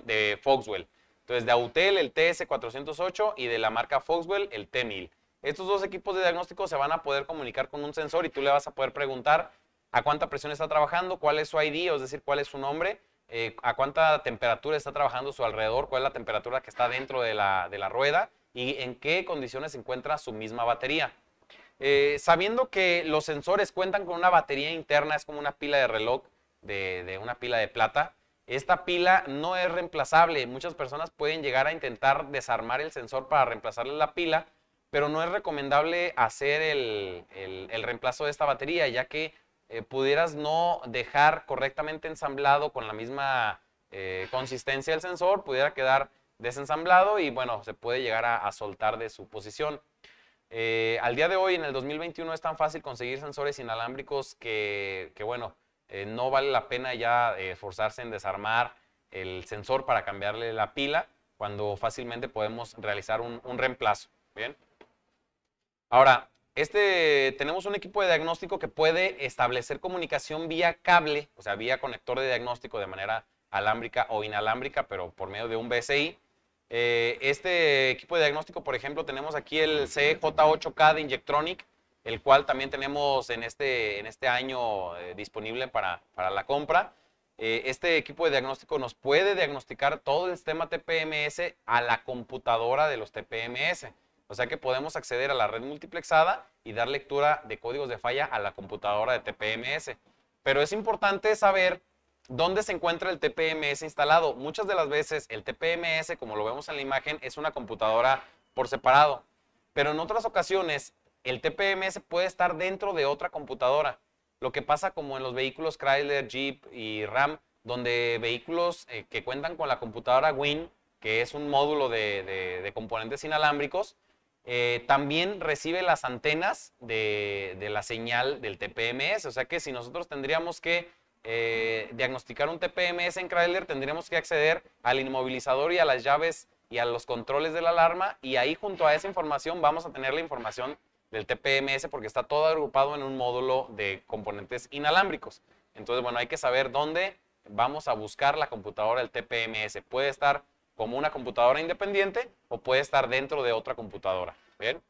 de Foxwell. Entonces, de Autel el TS408 y de la marca Foxwell el T1000. Estos dos equipos de diagnóstico se van a poder comunicar con un sensor y tú le vas a poder preguntar a cuánta presión está trabajando, cuál es su ID, es decir, cuál es su nombre, eh, a cuánta temperatura está trabajando su alrededor, cuál es la temperatura que está dentro de la rueda y en qué condiciones se encuentra su misma batería. Eh, sabiendo que los sensores cuentan con una batería interna, es como una pila de reloj de, una pila de plata, esta pila no es reemplazable. Muchas personas pueden llegar a intentar desarmar el sensor para reemplazarle la pila, pero no es recomendable hacer el, reemplazo de esta batería, ya que eh, pudieras no dejar correctamente ensamblado con la misma eh, consistencia el sensor, pudiera quedar desensamblado y bueno, se puede llegar a, soltar de su posición. Eh, al día de hoy, en el 2021, es tan fácil conseguir sensores inalámbricos que, bueno, eh, no vale la pena ya eh, esforzarse en desarmar el sensor para cambiarle la pila cuando fácilmente podemos realizar un, reemplazo. Bien. Ahora, este, tenemos un equipo de diagnóstico que puede establecer comunicación vía cable, o sea, vía conector de diagnóstico de manera alámbrica o inalámbrica, pero por medio de un BCI. Eh, este equipo de diagnóstico, por ejemplo, tenemos aquí el CJ8K de Injectronic, el cual también tenemos en este, en este año eh, disponible para, la compra. Eh, este equipo de diagnóstico nos puede diagnosticar todo el sistema TPMS a la computadora de los TPMS. O sea que podemos acceder a la red multiplexada y dar lectura de códigos de falla a la computadora de TPMS. Pero es importante saber ¿Dónde se encuentra el TPMS instalado? Muchas de las veces el TPMS, como lo vemos en la imagen, es una computadora por separado, pero en otras ocasiones el TPMS puede estar dentro de otra computadora. Lo que pasa como en los vehículos Chrysler, Jeep y Ram, donde vehículos eh, que cuentan con la computadora Win, que es un módulo de, componentes inalámbricos, eh, también recibe las antenas de la señal del TPMS. O sea que si nosotros tendríamos que eh, diagnosticar un TPMS en Chrysler, tendríamos que acceder al inmovilizador y a las llaves y a los controles de la alarma y ahí junto a esa información vamos a tener la información del TPMS porque está todo agrupado en un módulo de componentes inalámbricos. Entonces, bueno, hay que saber dónde vamos a buscar la computadora del TPMS. Puede estar como una computadora independiente o puede estar dentro de otra computadora. ¿Bien?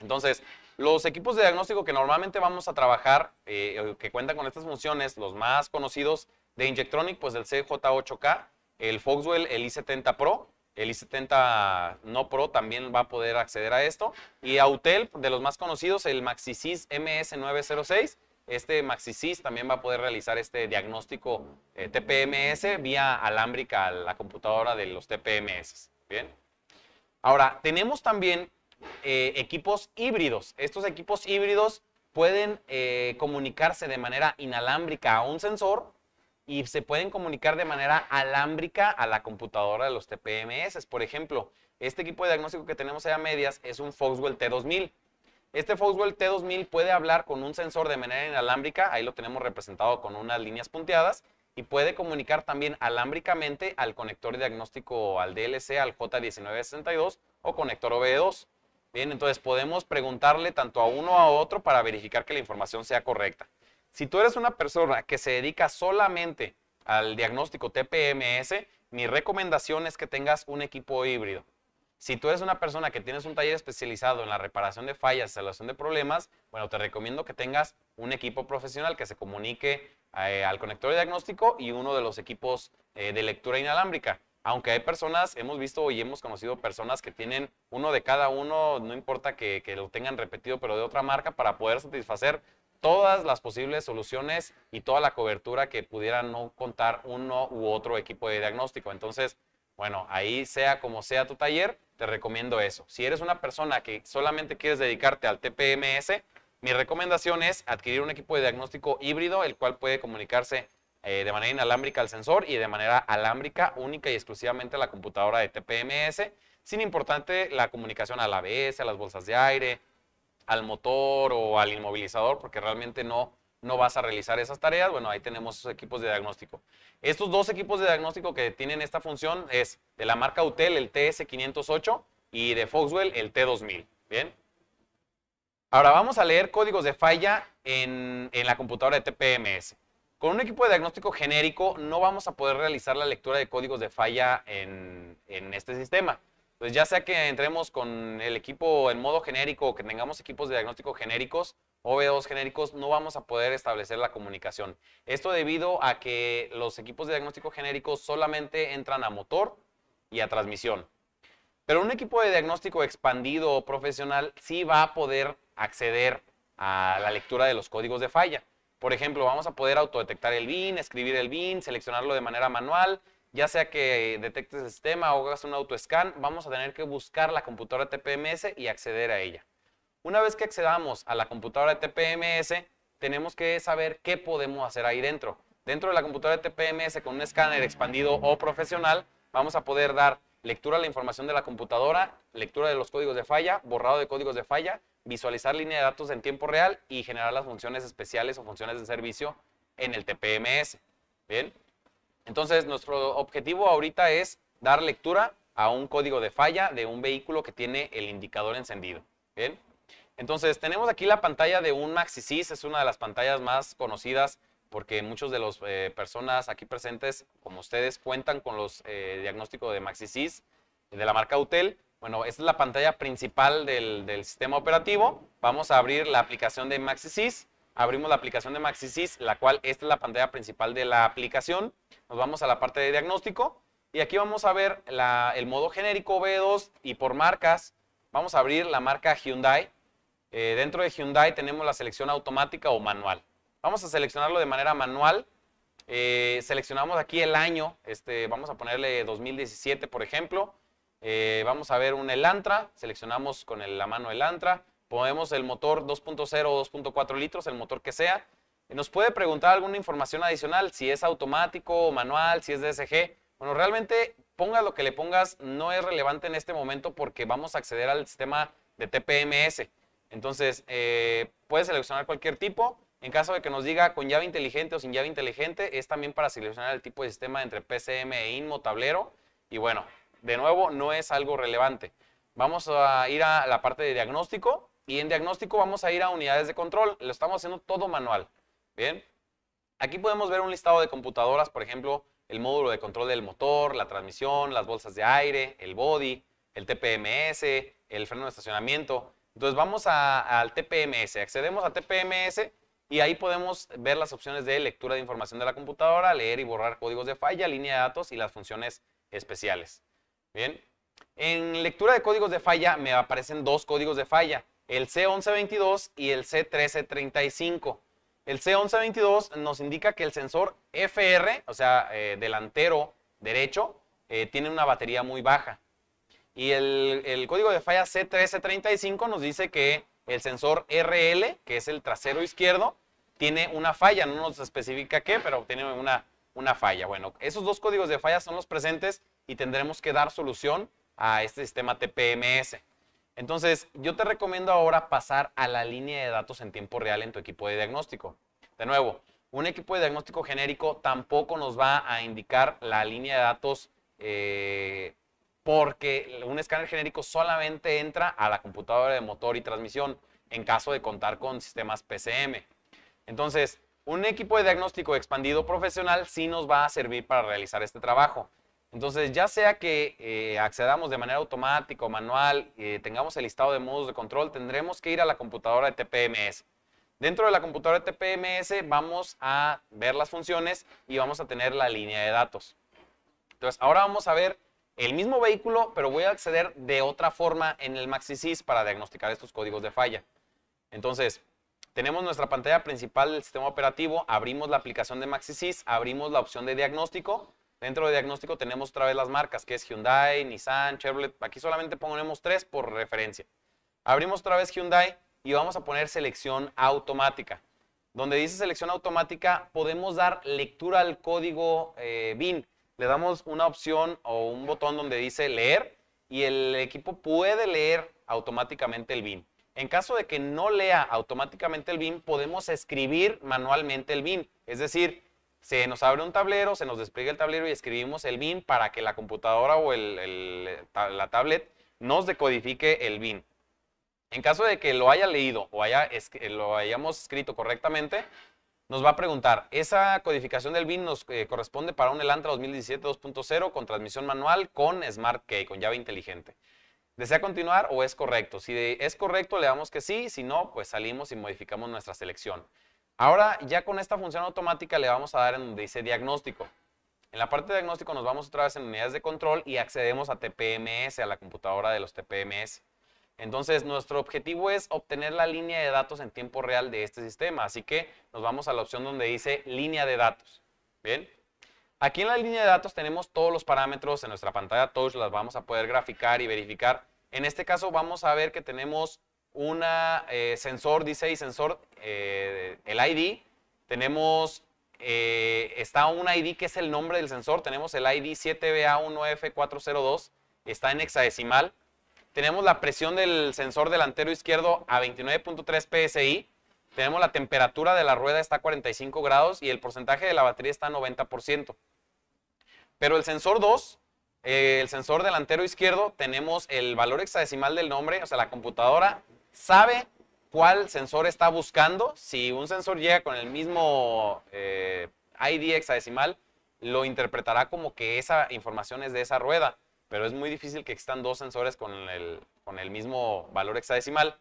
Entonces, los equipos de diagnóstico que normalmente vamos a trabajar, eh, que cuentan con estas funciones, los más conocidos de Injectronic, pues el CJ8K, el Foxwell, el i70 Pro, el i70 no Pro también va a poder acceder a esto. Y Autel, de los más conocidos, el MaxiSys MS906, este MaxiSys también va a poder realizar este diagnóstico eh, TPMS vía alámbrica a la computadora de los TPMS. Bien. Ahora, tenemos también eh, equipos híbridos. Estos equipos híbridos pueden eh, comunicarse de manera inalámbrica a un sensor y se pueden comunicar de manera alámbrica a la computadora de los TPMS. Por ejemplo, este equipo de diagnóstico que tenemos allá a medias es un Foxwell T2000. Este Foxwell T2000 puede hablar con un sensor de manera inalámbrica, ahí lo tenemos representado con unas líneas punteadas, y puede comunicar también alámbricamente al conector diagnóstico al DLC, al J1962 o conector OBD2. Bien, entonces podemos preguntarle tanto a uno a otro para verificar que la información sea correcta. Si tú eres una persona que se dedica solamente al diagnóstico TPMS, mi recomendación es que tengas un equipo híbrido. Si tú eres una persona que tienes un taller especializado en la reparación de fallas, salvación de problemas, bueno, te recomiendo que tengas un equipo profesional que se comunique eh, al conector de diagnóstico y uno de los equipos eh, de lectura inalámbrica aunque hay personas, hemos visto y hemos conocido personas que tienen uno de cada uno, no importa que, lo tengan repetido, pero de otra marca, para poder satisfacer todas las posibles soluciones y toda la cobertura que pudiera no contar uno u otro equipo de diagnóstico. Entonces, bueno, ahí sea como sea tu taller, te recomiendo eso. Si eres una persona que solamente quieres dedicarte al TPMS, mi recomendación es adquirir un equipo de diagnóstico híbrido, el cual puede comunicarse eh, de manera inalámbrica al sensor y de manera alámbrica única y exclusivamente a la computadora de TPMS, sin importante la comunicación al ABS, a las bolsas de aire, al motor o al inmovilizador, porque realmente no, no vas a realizar esas tareas. Bueno, ahí tenemos esos equipos de diagnóstico. Estos dos equipos de diagnóstico que tienen esta función es de la marca UTEL, el TS508, y de Foxwell, el T2000. Bien. Ahora vamos a leer códigos de falla en, en la computadora de TPMS. Con un equipo de diagnóstico genérico no vamos a poder realizar la lectura de códigos de falla en, este sistema. Pues ya sea que entremos con el equipo en modo genérico o que tengamos equipos de diagnóstico genéricos, obd 2 genéricos, no vamos a poder establecer la comunicación. Esto debido a que los equipos de diagnóstico genéricos solamente entran a motor y a transmisión. Pero un equipo de diagnóstico expandido o profesional sí va a poder acceder a la lectura de los códigos de falla. Por ejemplo, vamos a poder autodetectar el BIN, escribir el BIN, seleccionarlo de manera manual. Ya sea que detectes el sistema o hagas un auto-scan, vamos a tener que buscar la computadora TPMS y acceder a ella. Una vez que accedamos a la computadora TPMS, tenemos que saber qué podemos hacer ahí dentro. Dentro de la computadora TPMS con un escáner expandido o profesional, vamos a poder dar lectura a la información de la computadora, lectura de los códigos de falla, borrado de códigos de falla, visualizar línea de datos en tiempo real y generar las funciones especiales o funciones de servicio en el TPMS. Bien, entonces nuestro objetivo ahorita es dar lectura a un código de falla de un vehículo que tiene el indicador encendido. Bien, entonces tenemos aquí la pantalla de un MaxiSys, es una de las pantallas más conocidas porque muchos de las eh, personas aquí presentes, como ustedes, cuentan con los eh, diagnósticos de MaxiSys de la marca Autel bueno, esta es la pantalla principal del, sistema operativo. Vamos a abrir la aplicación de MaxiSys. Abrimos la aplicación de MaxiSys, la cual esta es la pantalla principal de la aplicación. Nos vamos a la parte de diagnóstico y aquí vamos a ver el modo genérico B2 y por marcas. Vamos a abrir la marca Hyundai. Eh, dentro de Hyundai tenemos la selección automática o manual. Vamos a seleccionarlo de manera manual. Eh, seleccionamos aquí el año, este, vamos a ponerle 2017 por ejemplo. Eh, vamos a ver un Elantra, seleccionamos con la mano Elantra, ponemos el motor 2.0 o 2.4 litros, el motor que sea. Nos puede preguntar alguna información adicional, si es automático o manual, si es DSG. Bueno, realmente ponga lo que le pongas, no es relevante en este momento porque vamos a acceder al sistema de TPMS. Entonces, puede eh, puedes seleccionar cualquier tipo. En caso de que nos diga con llave inteligente o sin llave inteligente, es también para seleccionar el tipo de sistema entre PCM e INMO tablero. Y bueno, de nuevo, no es algo relevante. Vamos a ir a la parte de diagnóstico y en diagnóstico vamos a ir a unidades de control. Lo estamos haciendo todo manual. Bien. Aquí podemos ver un listado de computadoras, por ejemplo, el módulo de control del motor, la transmisión, las bolsas de aire, el body, el TPMS, el freno de estacionamiento. Entonces vamos al TPMS, accedemos a TPMS y ahí podemos ver las opciones de lectura de información de la computadora, leer y borrar códigos de falla, línea de datos y las funciones especiales. Bien. En lectura de códigos de falla me aparecen dos códigos de falla, el C1122 y el C1335. El C1122 nos indica que el sensor FR, o sea, eh, delantero derecho, eh, tiene una batería muy baja. Y el, código de falla C1335 nos dice que el sensor RL, que es el trasero izquierdo, tiene una falla, no nos especifica qué, pero tiene una, una falla. Bueno, esos dos códigos de falla son los presentes y tendremos que dar solución a este sistema TPMS. Entonces, yo te recomiendo ahora pasar a la línea de datos en tiempo real en tu equipo de diagnóstico. De nuevo, un equipo de diagnóstico genérico tampoco nos va a indicar la línea de datos eh, porque un escáner genérico solamente entra a la computadora de motor y transmisión en caso de contar con sistemas PCM. Entonces, un equipo de diagnóstico expandido profesional sí nos va a servir para realizar este trabajo. Entonces, ya sea que eh, accedamos de manera automática o manual, eh, tengamos el listado de modos de control, tendremos que ir a la computadora de TPMS. Dentro de la computadora de TPMS vamos a ver las funciones y vamos a tener la línea de datos. Entonces, ahora vamos a ver el mismo vehículo, pero voy a acceder de otra forma en el MaxiSys para diagnosticar estos códigos de falla. Entonces, tenemos nuestra pantalla principal del sistema operativo, abrimos la aplicación de MaxiSys, abrimos la opción de diagnóstico, Dentro de diagnóstico tenemos otra vez las marcas, que es Hyundai, Nissan, Chevrolet. Aquí solamente ponemos tres por referencia. Abrimos otra vez Hyundai y vamos a poner selección automática. Donde dice selección automática, podemos dar lectura al código eh, BIN. Le damos una opción o un botón donde dice leer y el equipo puede leer automáticamente el BIN. En caso de que no lea automáticamente el BIM, podemos escribir manualmente el bin. Es decir, se nos abre un tablero, se nos despliega el tablero y escribimos el BIN para que la computadora o la tablet nos decodifique el BIN. En caso de que lo haya leído o haya, lo hayamos escrito correctamente, nos va a preguntar, esa codificación del BIN nos eh, corresponde para un Elantra 2017 2.0 con transmisión manual con Smart Key, con llave inteligente. ¿Desea continuar o es correcto? Si es correcto, le damos que sí, si no, pues salimos y modificamos nuestra selección. Ahora ya con esta función automática le vamos a dar en donde dice diagnóstico. En la parte de diagnóstico nos vamos otra vez en unidades de control y accedemos a TPMS, a la computadora de los TPMS. Entonces, nuestro objetivo es obtener la línea de datos en tiempo real de este sistema. Así que nos vamos a la opción donde dice línea de datos. Bien. Aquí en la línea de datos tenemos todos los parámetros en nuestra pantalla touch, las vamos a poder graficar y verificar. En este caso vamos a ver que tenemos una eh, sensor dice y sensor, eh, el ID, tenemos, eh, está un ID que es el nombre del sensor, tenemos el ID 7BA1F402, está en hexadecimal, tenemos la presión del sensor delantero izquierdo a 29.3 PSI, tenemos la temperatura de la rueda está a 45 grados y el porcentaje de la batería está a 90%. Pero el sensor 2, el sensor delantero izquierdo, tenemos el valor hexadecimal del nombre, o sea, la computadora sabe cuál sensor está buscando. Si un sensor llega con el mismo eh, ID hexadecimal, lo interpretará como que esa información es de esa rueda, pero es muy difícil que existan dos sensores con el, mismo valor hexadecimal.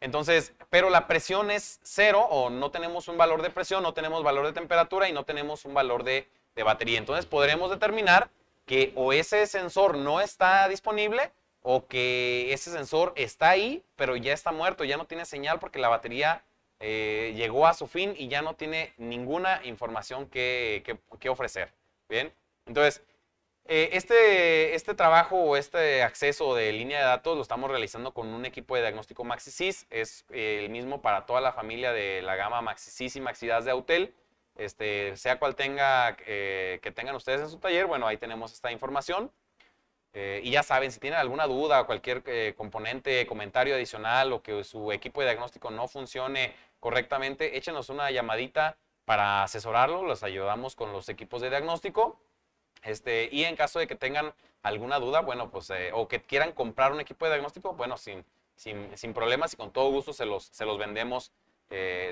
Entonces, pero la presión es cero o no tenemos un valor de presión, no tenemos valor de temperatura y no tenemos un valor de, de batería. Entonces podremos determinar que o ese sensor no está disponible o que ese sensor está ahí, pero ya está muerto, ya no tiene señal porque la batería eh, llegó a su fin y ya no tiene ninguna información que, ofrecer. Bien, entonces, eh, este, este trabajo o este acceso de línea de datos lo estamos realizando con un equipo de diagnóstico MaxiSys, es eh, el mismo para toda la familia de la gama MaxiSys y MaxiDAS de Autel. Este, sea cual tenga que tengan ustedes en su taller, bueno, ahí tenemos esta información. Eh, y ya saben, si tienen alguna duda o cualquier eh, componente, comentario adicional o que su equipo de diagnóstico no funcione correctamente, échenos una llamadita para asesorarlo. Los ayudamos con los equipos de diagnóstico. Este, y en caso de que tengan alguna duda, bueno, pues, eh, o que quieran comprar un equipo de diagnóstico, bueno, sin, problemas y con todo gusto se los, se los vendemos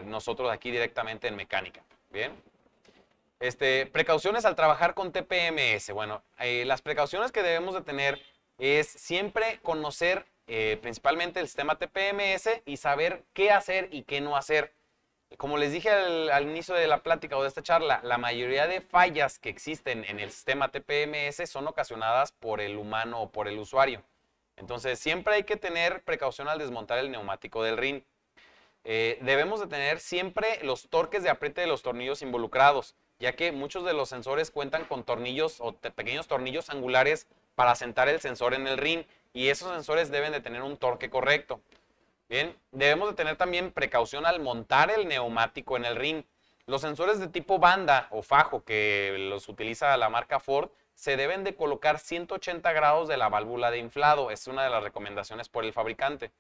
nosotros aquí directamente en mecánica. Bien. Este, precauciones al trabajar con TPMS. Bueno, eh, las precauciones que debemos de tener es siempre conocer eh, principalmente el sistema TPMS y saber qué hacer y qué no hacer. Como les dije al, inicio de la plática o de esta charla, la mayoría de fallas que existen en el sistema TPMS son ocasionadas por el humano o por el usuario. Entonces, siempre hay que tener precaución al desmontar el neumático del RIN. Eh, debemos de tener siempre los torques de apriete de los tornillos involucrados ya que muchos de los sensores cuentan con tornillos o pequeños tornillos angulares para sentar el sensor en el ring y esos sensores deben de tener un torque correcto. Bien, debemos de tener también precaución al montar el neumático en el ring. Los sensores de tipo banda o fajo que los utiliza la marca Ford se deben de colocar 180 grados de la válvula de inflado. Es una de las recomendaciones por el fabricante.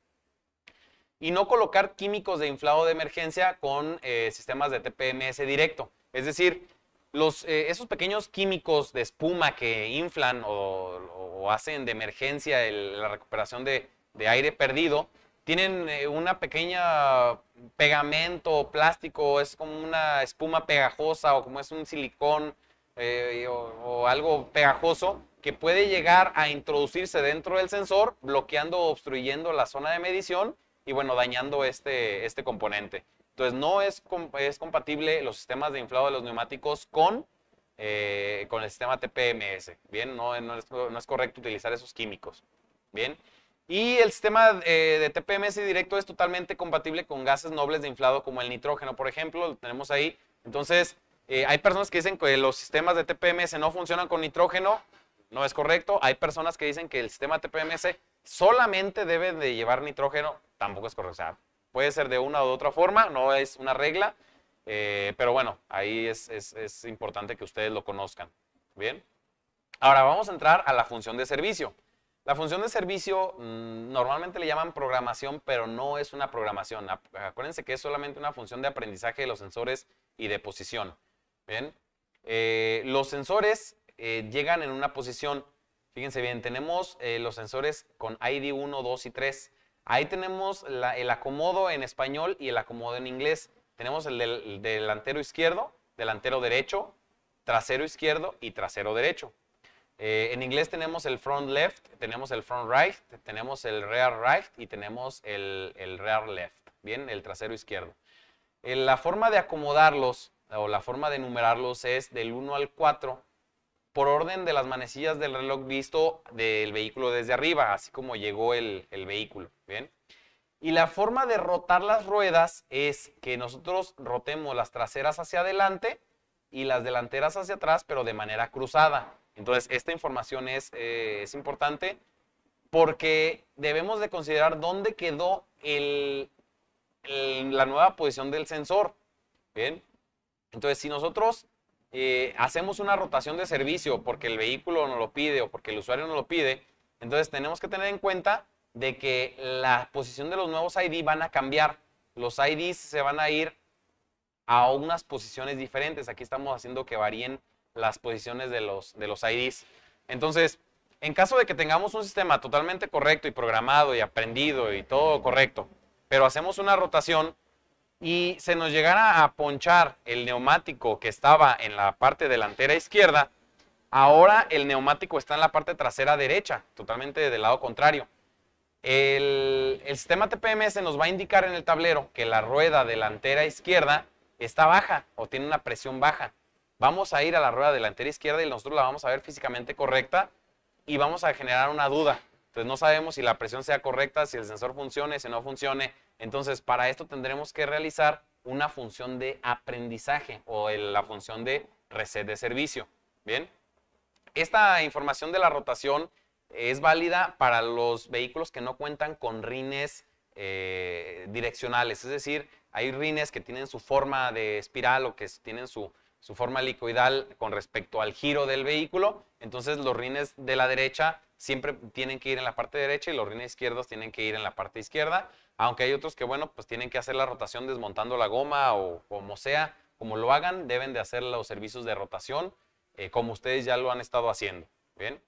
Y no colocar químicos de inflado de emergencia con eh, sistemas de TPMS directo, es decir, eh, esos pequeños químicos de espuma que inflan o, hacen de emergencia la recuperación de, aire perdido, tienen un eh, una pequeña pegamento plástico, es como una espuma pegajosa o como es un silicón eh, o, algo pegajoso que puede llegar a introducirse dentro del sensor, bloqueando o obstruyendo la zona de medición y bueno, dañando este, este componente. Entonces, no es, es compatible los sistemas de inflado de los neumáticos con, eh, con el sistema TPMS. Bien, no, es, correcto utilizar esos químicos. Bien. Y el sistema eh, de TPMS directo es totalmente compatible con gases nobles de inflado como el nitrógeno, por ejemplo, lo tenemos ahí. Entonces, eh, hay personas que dicen que los sistemas de TPMS no funcionan con nitrógeno, no es correcto. Hay personas que dicen que el sistema TPMS solamente debe de llevar nitrógeno, tampoco es correcto. Puede ser de una u otra forma, no es una regla, eh, pero bueno, ahí es, importante que ustedes lo conozcan. Bien. Ahora vamos a entrar a la función de servicio. La función de servicio mm, normalmente le llaman programación, pero no es una programación. Acuérdense que es solamente una función de aprendizaje de los sensores y de posición. Bien, eh, los sensores eh, llegan en una posición. Fíjense bien, tenemos los sensores con ID 1, 2 y 3. Ahí tenemos el acomodo en español y el acomodo en inglés. Tenemos el, delantero izquierdo, delantero derecho, trasero izquierdo y trasero derecho. Eh, en inglés tenemos el front left, tenemos el front right, tenemos el rear right y tenemos el, rear left, bien, el trasero izquierdo. Eh, la forma de acomodarlos o la forma de numerarlos es del 1 al 4 por orden de las manecillas del reloj visto del vehículo desde arriba, así como llegó el vehículo. Y la forma de rotar las ruedas es que nosotros rotemos las traseras hacia adelante y las delanteras hacia atrás, pero de manera cruzada. Entonces, esta información es, eh, es importante porque debemos de considerar dónde quedó el, la nueva posición del sensor. ¿Bien? Entonces, si nosotros eh, hacemos una rotación de servicio porque el vehículo no lo pide o porque el usuario no lo pide, entonces tenemos que tener en cuenta de que la posición de los nuevos ID van a cambiar. Los IDs se van a ir a unas posiciones diferentes. Aquí estamos haciendo que varíen las posiciones de los, de los IDs. Entonces, en caso de que tengamos un sistema totalmente correcto y programado y aprendido y todo correcto, pero hacemos una rotación y se nos llegara a ponchar el neumático que estaba en la parte delantera izquierda, ahora el neumático está en la parte trasera derecha, totalmente del lado contrario. El, sistema TPMS nos va a indicar en el tablero que la rueda delantera izquierda está baja o tiene una presión baja. Vamos a ir a la rueda delantera izquierda y nosotros la vamos a ver físicamente correcta y vamos a generar una duda. Entonces no sabemos si la presión sea correcta, si el sensor funcione, si no funcione. Entonces para esto tendremos que realizar una función de aprendizaje o la función de reset de servicio. Bien, esta información de la rotación es válida para los vehículos que no cuentan con rines eh, direccionales, es decir, hay rines que tienen su forma de espiral o que tienen su, forma helicoidal con respecto al giro del vehículo, entonces los rines de la derecha siempre tienen que ir en la parte derecha y los rines izquierdos tienen que ir en la parte izquierda, aunque hay otros que, bueno, pues tienen que hacer la rotación desmontando la goma o como sea, como lo hagan, deben de hacer los servicios de rotación eh, como ustedes ya lo han estado haciendo, ¿bien?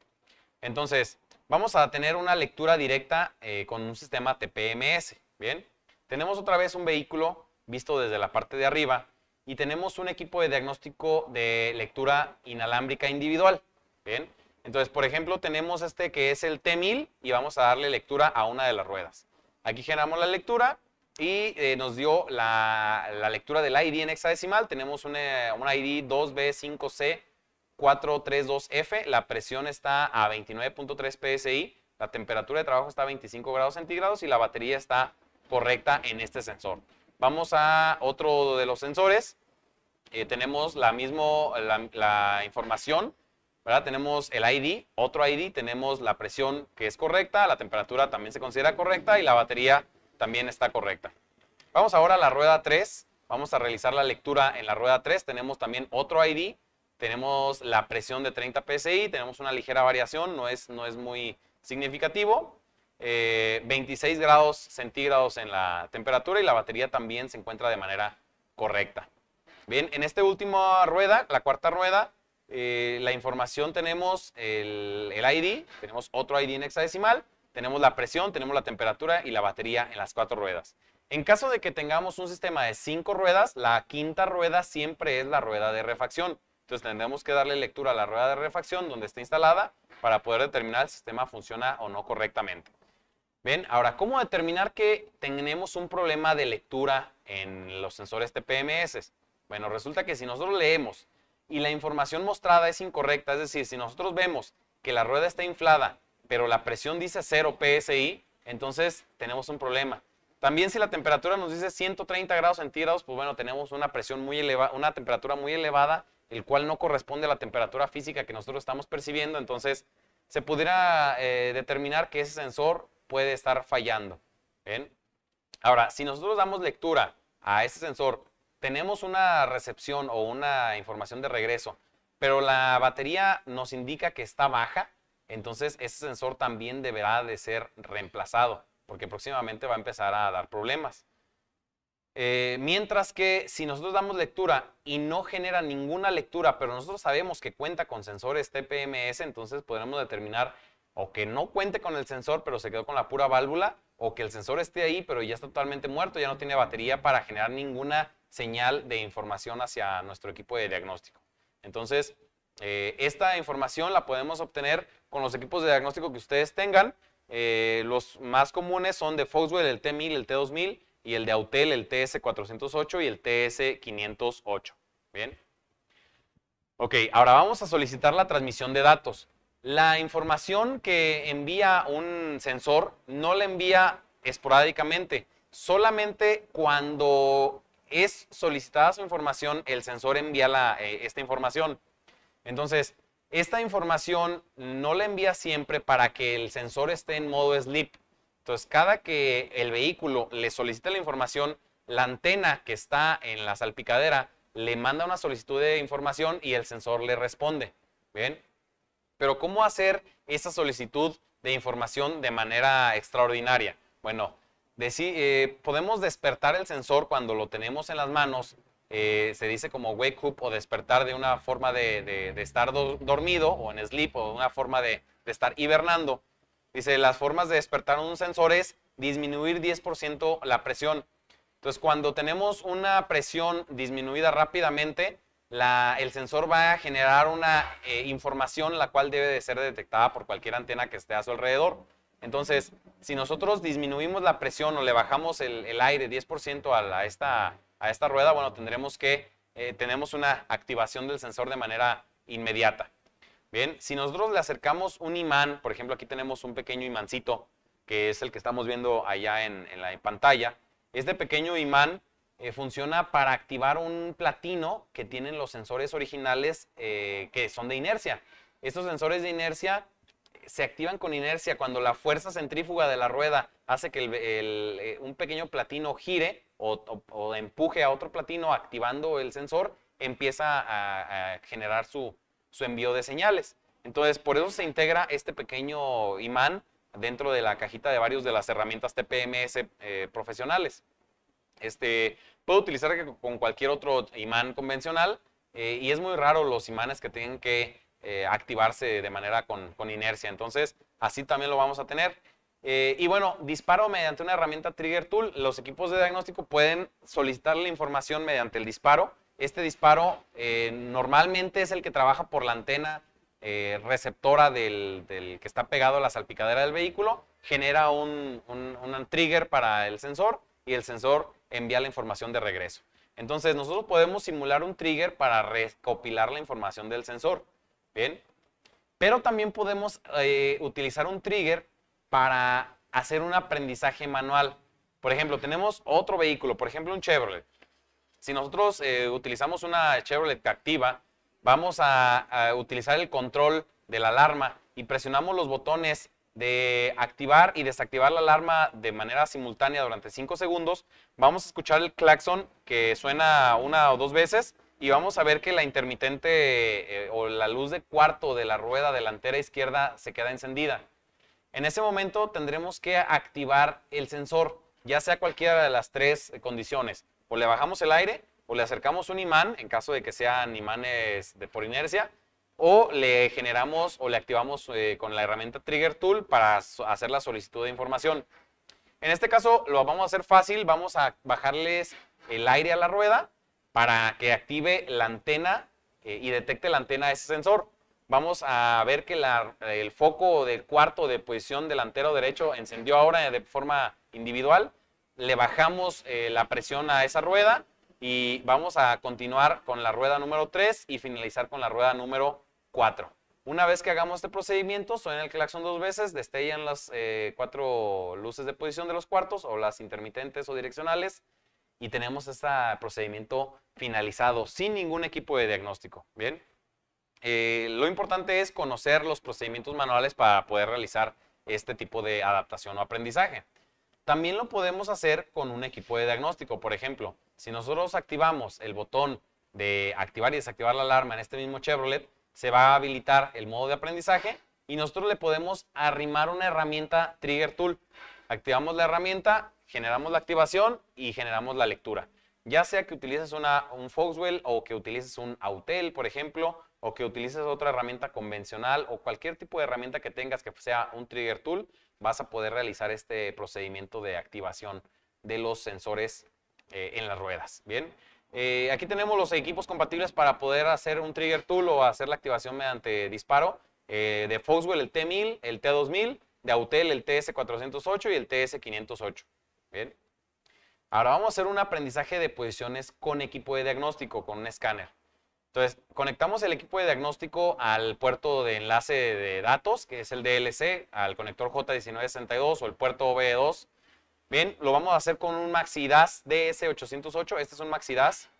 Entonces, vamos a tener una lectura directa eh, con un sistema TPMS, ¿bien? Tenemos otra vez un vehículo visto desde la parte de arriba y tenemos un equipo de diagnóstico de lectura inalámbrica individual, ¿bien? Entonces, por ejemplo, tenemos este que es el T1000 y vamos a darle lectura a una de las ruedas. Aquí generamos la lectura y eh, nos dio la, lectura del ID en hexadecimal. Tenemos un una ID 2B5C 432F, la presión está a 29.3 psi, la temperatura de trabajo está a 25 grados centígrados y la batería está correcta en este sensor. Vamos a otro de los sensores. Eh, tenemos la misma la, información, Tenemos el ID, otro ID, tenemos la presión que es correcta, la temperatura también se considera correcta y la batería también está correcta. Vamos ahora a la rueda 3. Vamos a realizar la lectura en la rueda 3. Tenemos también otro ID, tenemos la presión de 30 psi, tenemos una ligera variación, no es, no es muy significativo. 26 eh, grados centígrados en la temperatura y la batería también se encuentra de manera correcta. Bien, en esta última rueda, la cuarta rueda, eh, la información tenemos el, el, ID, tenemos otro ID en hexadecimal, tenemos la presión, tenemos la temperatura y la batería en las cuatro ruedas. En caso de que tengamos un sistema de cinco ruedas, la quinta rueda siempre es la rueda de refacción. Entonces tendremos que darle lectura a la rueda de refacción donde está instalada para poder determinar si el sistema funciona o no correctamente. ¿Ven? ahora, ¿cómo determinar que tenemos un problema de lectura en los sensores TPMS? Bueno, resulta que si nosotros leemos y la información mostrada es incorrecta, es decir, si nosotros vemos que la rueda está inflada, pero la presión dice 0 PSI, entonces tenemos un problema. También si la temperatura nos dice 130 grados centígrados, pues bueno, tenemos una presión muy elevada, una temperatura muy elevada el cual no corresponde a la temperatura física que nosotros estamos percibiendo, entonces se pudiera eh, determinar que ese sensor puede estar fallando. Ahora, si nosotros damos lectura a ese sensor, tenemos una recepción o una información de regreso, pero la batería nos indica que está baja, entonces ese sensor también deberá de ser reemplazado, porque próximamente va a empezar a dar problemas. Eh, mientras que si nosotros damos lectura y no genera ninguna lectura, pero nosotros sabemos que cuenta con sensores TPMS, entonces podremos determinar o que no cuente con el sensor, pero se quedó con la pura válvula, o que el sensor esté ahí, pero ya está totalmente muerto, ya no tiene batería para generar ninguna señal de información hacia nuestro equipo de diagnóstico. Entonces, eh, esta información la podemos obtener con los equipos de diagnóstico que ustedes tengan. Eh, los más comunes son de Foxwell, el T1000, el T2000, y el de Autel, el TS408 y el TS508. ¿Bien? Ok, ahora vamos a solicitar la transmisión de datos. La información que envía un sensor no la envía esporádicamente, solamente cuando es solicitada su información, el sensor envía eh, esta información. Entonces, esta información no la envía siempre para que el sensor esté en modo sleep. Entonces, cada que el vehículo le solicita la información, la antena que está en la salpicadera le manda una solicitud de información y el sensor le responde. Bien. Pero, ¿cómo hacer esa solicitud de información de manera extraordinaria? Bueno, eh, podemos despertar el sensor cuando lo tenemos en las manos. Eh, se dice como wake up o despertar de una forma de, estar dormido o en sleep o una forma de estar hibernando. Dice, las formas de despertar un sensor es disminuir 10% la presión. Entonces, cuando tenemos una presión disminuida rápidamente, el sensor va a generar una eh, información la cual debe de ser detectada por cualquier antena que esté a su alrededor. Entonces, si nosotros disminuimos la presión o le bajamos el, aire 10% a, esta, a esta rueda, bueno, tendremos que, eh, tenemos una activación del sensor de manera inmediata. Bien, si nosotros le acercamos un imán, por ejemplo, aquí tenemos un pequeño imancito, que es el que estamos viendo allá en, la pantalla. Este pequeño imán eh, funciona para activar un platino que tienen los sensores originales eh, que son de inercia. Estos sensores de inercia eh, se activan con inercia cuando la fuerza centrífuga de la rueda hace que un pequeño platino gire o, empuje a otro platino activando el sensor, empieza a generar su, su envío de señales. Entonces, por eso se integra este pequeño imán dentro de la cajita de varios de las herramientas TPMS eh, profesionales. Este, puedo utilizar con cualquier otro imán convencional eh, y es muy raro los imanes que tienen que eh, activarse de manera con, inercia. Entonces, así también lo vamos a tener. y bueno, disparo mediante una herramienta Trigger Tool. Los equipos de diagnóstico pueden solicitar la información mediante el disparo este disparo eh, normalmente es el que trabaja por la antena eh, receptora del, que está pegado a la salpicadera del vehículo, genera un, trigger para el sensor y el sensor envía la información de regreso. Entonces nosotros podemos simular un trigger para recopilar la información del sensor. Bien. Pero también podemos eh, utilizar un trigger para hacer un aprendizaje manual. Por ejemplo, tenemos otro vehículo, por ejemplo un Chevrolet si nosotros eh, utilizamos una Chevrolet activa, vamos a, utilizar el control de la alarma y presionamos los botones de activar y desactivar la alarma de manera simultánea durante 5 segundos, vamos a escuchar el claxon que suena una o dos veces y vamos a ver que la intermitente eh, o la luz de cuarto de la rueda delantera izquierda se queda encendida. En ese momento tendremos que activar el sensor, ya sea cualquiera de las tres condiciones o le bajamos el aire, o le acercamos un imán, en caso de que sean imanes de, por inercia, o le generamos o le activamos eh, con la herramienta Trigger Tool para hacer la solicitud de información. En este caso lo vamos a hacer fácil, vamos a bajarles el aire a la rueda para que active la antena eh, y detecte la antena de ese sensor. Vamos a ver que el foco del cuarto de posición delantero derecho encendió ahora de forma individual le bajamos eh, la presión a esa rueda y vamos a continuar con la rueda número 3 y finalizar con la rueda número 4. Una vez que hagamos este procedimiento, suena el claxon dos veces, destellan las eh, cuatro luces de posición de los cuartos o las intermitentes o direccionales y tenemos este procedimiento finalizado sin ningún equipo de diagnóstico. Bien, eh, lo importante es conocer los procedimientos manuales para poder realizar este tipo de adaptación o aprendizaje. También lo podemos hacer con un equipo de diagnóstico. Por ejemplo, si nosotros activamos el botón de activar y desactivar la alarma en este mismo Chevrolet, se va a habilitar el modo de aprendizaje y nosotros le podemos arrimar una herramienta Trigger Tool. Activamos la herramienta, generamos la activación y generamos la lectura. Ya sea que utilices un Foxwell o que utilices un Autel, por ejemplo, o que utilices otra herramienta convencional o cualquier tipo de herramienta que tengas que sea un Trigger Tool, vas a poder realizar este procedimiento de activación de los sensores eh, en las ruedas. Bien, eh, aquí tenemos los equipos compatibles para poder hacer un trigger tool o hacer la activación mediante disparo. Eh, de Foxwell el T1000, el T2000, de Autel el TS408 y el TS508. Ahora vamos a hacer un aprendizaje de posiciones con equipo de diagnóstico, con un escáner. Entonces, conectamos el equipo de diagnóstico al puerto de enlace de datos, que es el DLC, al conector J1962 o el puerto OBE2. Bien, lo vamos a hacer con un MaxiDAS DS808. Este es un MaxiDAS,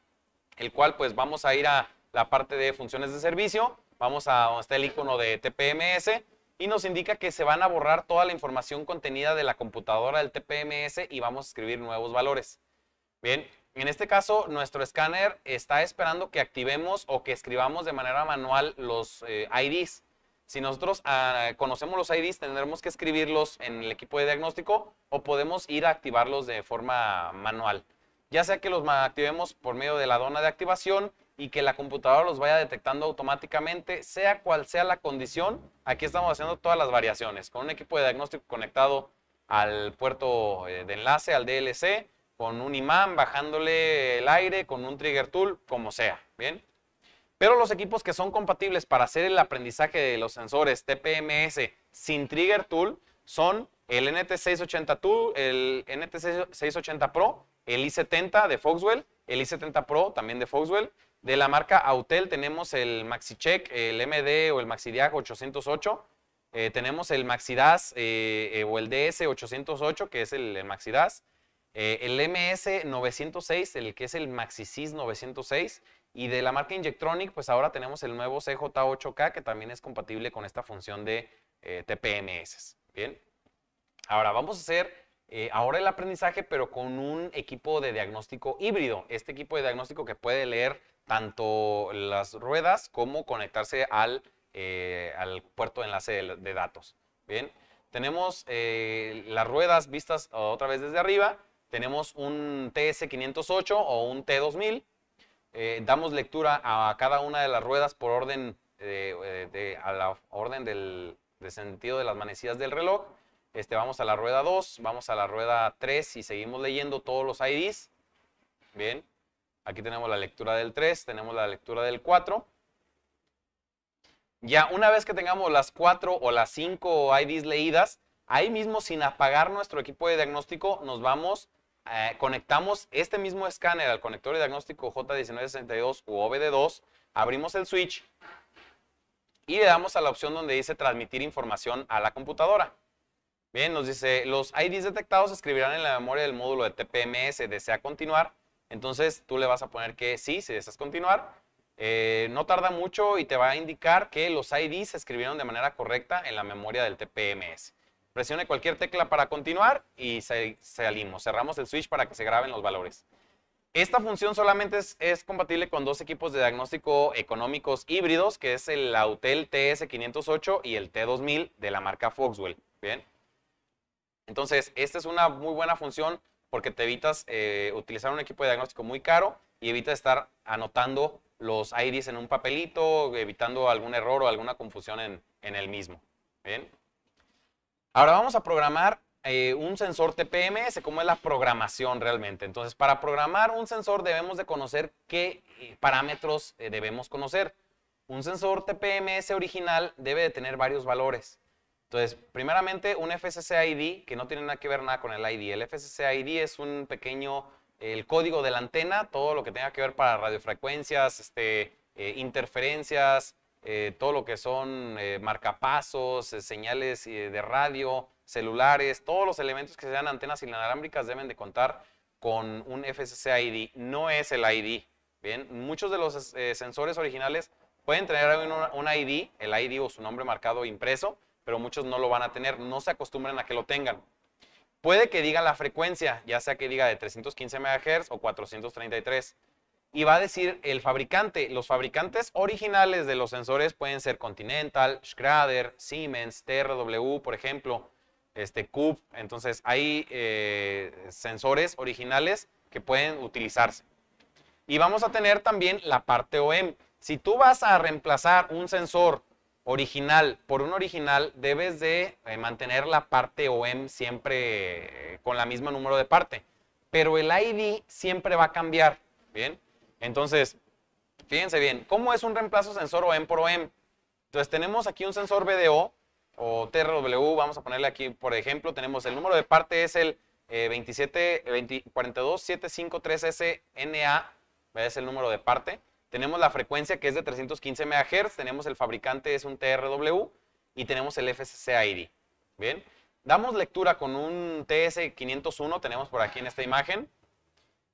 el cual pues vamos a ir a la parte de funciones de servicio. Vamos a donde está el icono de TPMS y nos indica que se van a borrar toda la información contenida de la computadora del TPMS y vamos a escribir nuevos valores. Bien, en este caso, nuestro escáner está esperando que activemos o que escribamos de manera manual los eh, IDs. Si nosotros ah, conocemos los IDs, tendremos que escribirlos en el equipo de diagnóstico o podemos ir a activarlos de forma manual. Ya sea que los activemos por medio de la dona de activación y que la computadora los vaya detectando automáticamente, sea cual sea la condición, aquí estamos haciendo todas las variaciones. Con un equipo de diagnóstico conectado al puerto eh, de enlace, al DLC, con un imán, bajándole el aire, con un trigger tool, como sea, ¿bien? Pero los equipos que son compatibles para hacer el aprendizaje de los sensores TPMS sin trigger tool son el NT680 Tool, el NT680 Pro, el i70 de Foxwell, el i70 Pro también de Foxwell. De la marca Autel tenemos el MaxiCheck, el MD o el MaxiDiag 808. Eh, tenemos el MaxiDAS eh, eh, o el DS808, que es el MaxiDAS. Eh, el MS906, el que es el MaxiSys 906, y de la marca Injectronic, pues ahora tenemos el nuevo CJ8K, que también es compatible con esta función de eh, TPMS. Bien. Ahora vamos a hacer eh, ahora el aprendizaje, pero con un equipo de diagnóstico híbrido. Este equipo de diagnóstico que puede leer tanto las ruedas como conectarse al, puerto de enlace de, de datos. Bien. Tenemos las ruedas vistas otra vez desde arriba tenemos un TS508 o un T2000. Eh, damos lectura a cada una de las ruedas por orden, eh, eh, de, a la orden del, sentido de las manecillas del reloj. Este, vamos a la rueda 2, vamos a la rueda 3 y seguimos leyendo todos los IDs. Bien, aquí tenemos la lectura del 3, tenemos la lectura del 4. Ya una vez que tengamos las 4 o las 5 IDs leídas, ahí mismo sin apagar nuestro equipo de diagnóstico nos vamos eh, conectamos este mismo escáner al conector de diagnóstico J1962 u OBD2, abrimos el switch y le damos a la opción donde dice transmitir información a la computadora. Bien, nos dice, los IDs detectados se escribirán en la memoria del módulo de TPMS, desea continuar. Entonces tú le vas a poner que sí, si deseas continuar. Eh, no tarda mucho y te va a indicar que los IDs se escribieron de manera correcta en la memoria del TPMS presione cualquier tecla para continuar y salimos. Cerramos el switch para que se graben los valores. Esta función solamente es, compatible con dos equipos de diagnóstico económicos híbridos, que es el Autel TS508 y el T2000 de la marca Foxwell. Bien. Entonces, esta es una muy buena función porque te evitas eh, utilizar un equipo de diagnóstico muy caro y evitas estar anotando los IDs en un papelito, evitando algún error o alguna confusión en, en el mismo. Bien. Ahora vamos a programar eh, un sensor TPMS, cómo es la programación realmente. Entonces, para programar un sensor debemos de conocer qué eh, parámetros eh, debemos conocer. Un sensor TPMS original debe de tener varios valores. Entonces, primeramente un FCC ID, que no tiene nada que ver nada con el ID. El FCC ID es un pequeño, el código de la antena, todo lo que tenga que ver para radiofrecuencias, este, interferencias, eh, todo lo que son eh, marcapasos, eh, señales de radio, celulares, todos los elementos que sean antenas inalámbricas deben de contar con un FCC ID, no es el ID. Bien, muchos de los sensores originales pueden tener un, un ID, el ID o su nombre marcado impreso, pero muchos no lo van a tener, no se acostumbren a que lo tengan. Puede que diga la frecuencia, ya sea que diga de 315 MHz o 433 y va a decir el fabricante. Los fabricantes originales de los sensores pueden ser Continental, Schrader, Siemens, TRW, por ejemplo, este Entonces hay eh, sensores originales que pueden utilizarse. Y vamos a tener también la parte OEM. Si tú vas a reemplazar un sensor original por un original, debes de eh, mantener la parte OEM siempre eh, con la misma número de parte. Pero el ID siempre va a cambiar, ¿bien? Entonces, fíjense bien, ¿cómo es un reemplazo sensor OM por OM? Entonces, tenemos aquí un sensor BDO o TRW, vamos a ponerle aquí, por ejemplo, tenemos el número de parte es el eh, 42753SNA, es el número de parte. Tenemos la frecuencia que es de 315 MHz, tenemos el fabricante es un TRW y tenemos el FCC ID. Bien, damos lectura con un TS501, tenemos por aquí en esta imagen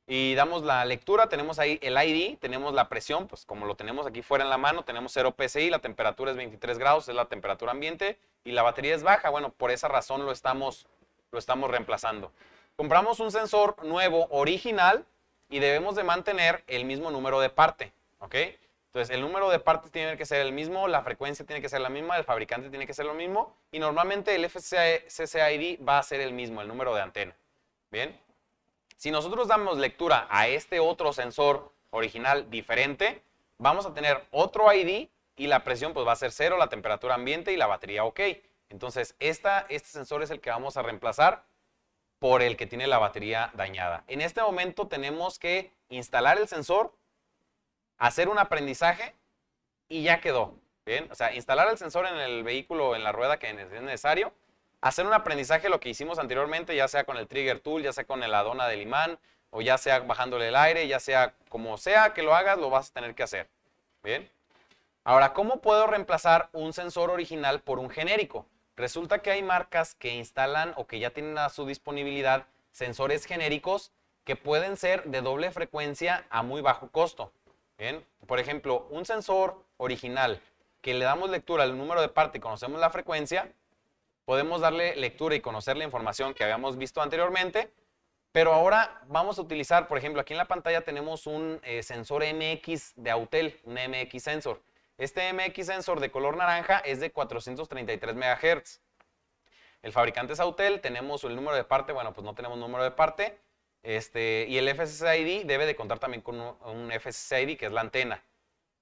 y damos la lectura, tenemos ahí el ID, tenemos la presión, pues como lo tenemos aquí fuera en la mano, tenemos 0 PSI, la temperatura es 23 grados, es la temperatura ambiente y la batería es baja. Bueno, por esa razón lo estamos, lo estamos reemplazando. Compramos un sensor nuevo, original, y debemos de mantener el mismo número de parte, ¿ok? Entonces, el número de partes tiene que ser el mismo, la frecuencia tiene que ser la misma, el fabricante tiene que ser lo mismo, y normalmente el FCCID va a ser el mismo, el número de antena. ¿Bien? Si nosotros damos lectura a este otro sensor original diferente, vamos a tener otro ID y la presión pues va a ser cero, la temperatura ambiente y la batería OK. Entonces, este sensor es el que vamos a reemplazar por el que tiene la batería dañada. En este momento tenemos que instalar el sensor, hacer un aprendizaje y ya quedó. Bien, o sea, instalar el sensor en el vehículo, en la rueda que es necesario, hacer un aprendizaje lo que hicimos anteriormente, ya sea con el trigger tool, ya sea con el Adona del imán, o ya sea bajándole el aire, ya sea como sea que lo hagas, lo vas a tener que hacer. Bien. Ahora, ¿cómo puedo reemplazar un sensor original por un genérico? Resulta que hay marcas que instalan o que ya tienen a su disponibilidad sensores genéricos que pueden ser de doble frecuencia a muy bajo costo. Bien. Por ejemplo, un sensor original que le damos lectura al número de parte y conocemos la frecuencia, podemos darle lectura y conocer la información que habíamos visto anteriormente, pero ahora vamos a utilizar, por ejemplo, aquí en la pantalla tenemos un eh, sensor MX de Autel, un MX sensor. Este MX sensor de color naranja es de 433 MHz. El fabricante es Autel, tenemos el número de parte, bueno, pues no tenemos número de parte, este, y el FSSID debe de contar también con un FSSID que es la antena.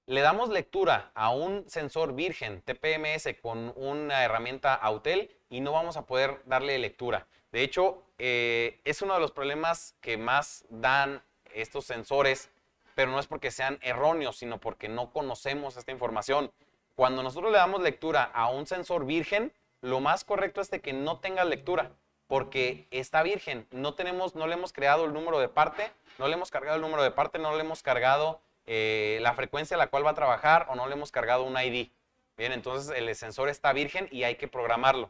Le damos lectura a un sensor virgen TPMS con una herramienta Autel y no vamos a poder darle lectura. De hecho, eh, es uno de los problemas que más dan estos sensores, pero no es porque sean erróneos, sino porque no conocemos esta información. Cuando nosotros le damos lectura a un sensor virgen, lo más correcto es de que no tenga lectura, porque está virgen. No, tenemos, no le hemos creado el número de parte, no le hemos cargado el número de parte, no le hemos cargado eh, la frecuencia a la cual va a trabajar o no le hemos cargado un ID. Bien, entonces el sensor está virgen y hay que programarlo.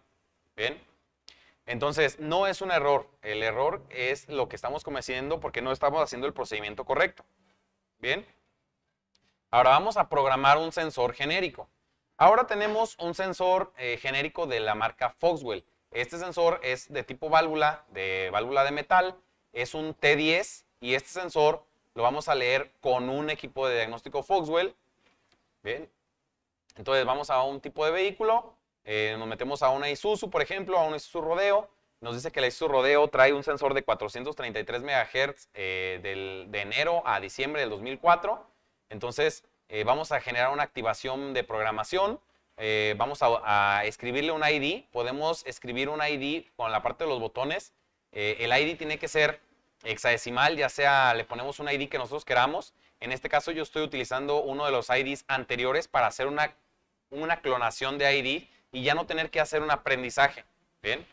¿Bien? Entonces, no es un error. El error es lo que estamos cometiendo porque no estamos haciendo el procedimiento correcto. ¿Bien? Ahora vamos a programar un sensor genérico. Ahora tenemos un sensor eh, genérico de la marca Foxwell. Este sensor es de tipo válvula, de válvula de metal. Es un T10 y este sensor lo vamos a leer con un equipo de diagnóstico Foxwell. Bien. Entonces vamos a un tipo de vehículo eh, nos metemos a una Isuzu, por ejemplo, a una Isuzu Rodeo. Nos dice que la Isuzu Rodeo trae un sensor de 433 MHz eh, del, de enero a diciembre del 2004. Entonces, eh, vamos a generar una activación de programación. vamos a, escribirle un ID. Podemos escribir un ID con la parte de los botones. el ID tiene que ser hexadecimal, ya sea le ponemos un ID que nosotros queramos. En este caso yo estoy utilizando uno de los IDs anteriores para hacer una, una clonación de ID y ya no tener que hacer un aprendizaje. Bien.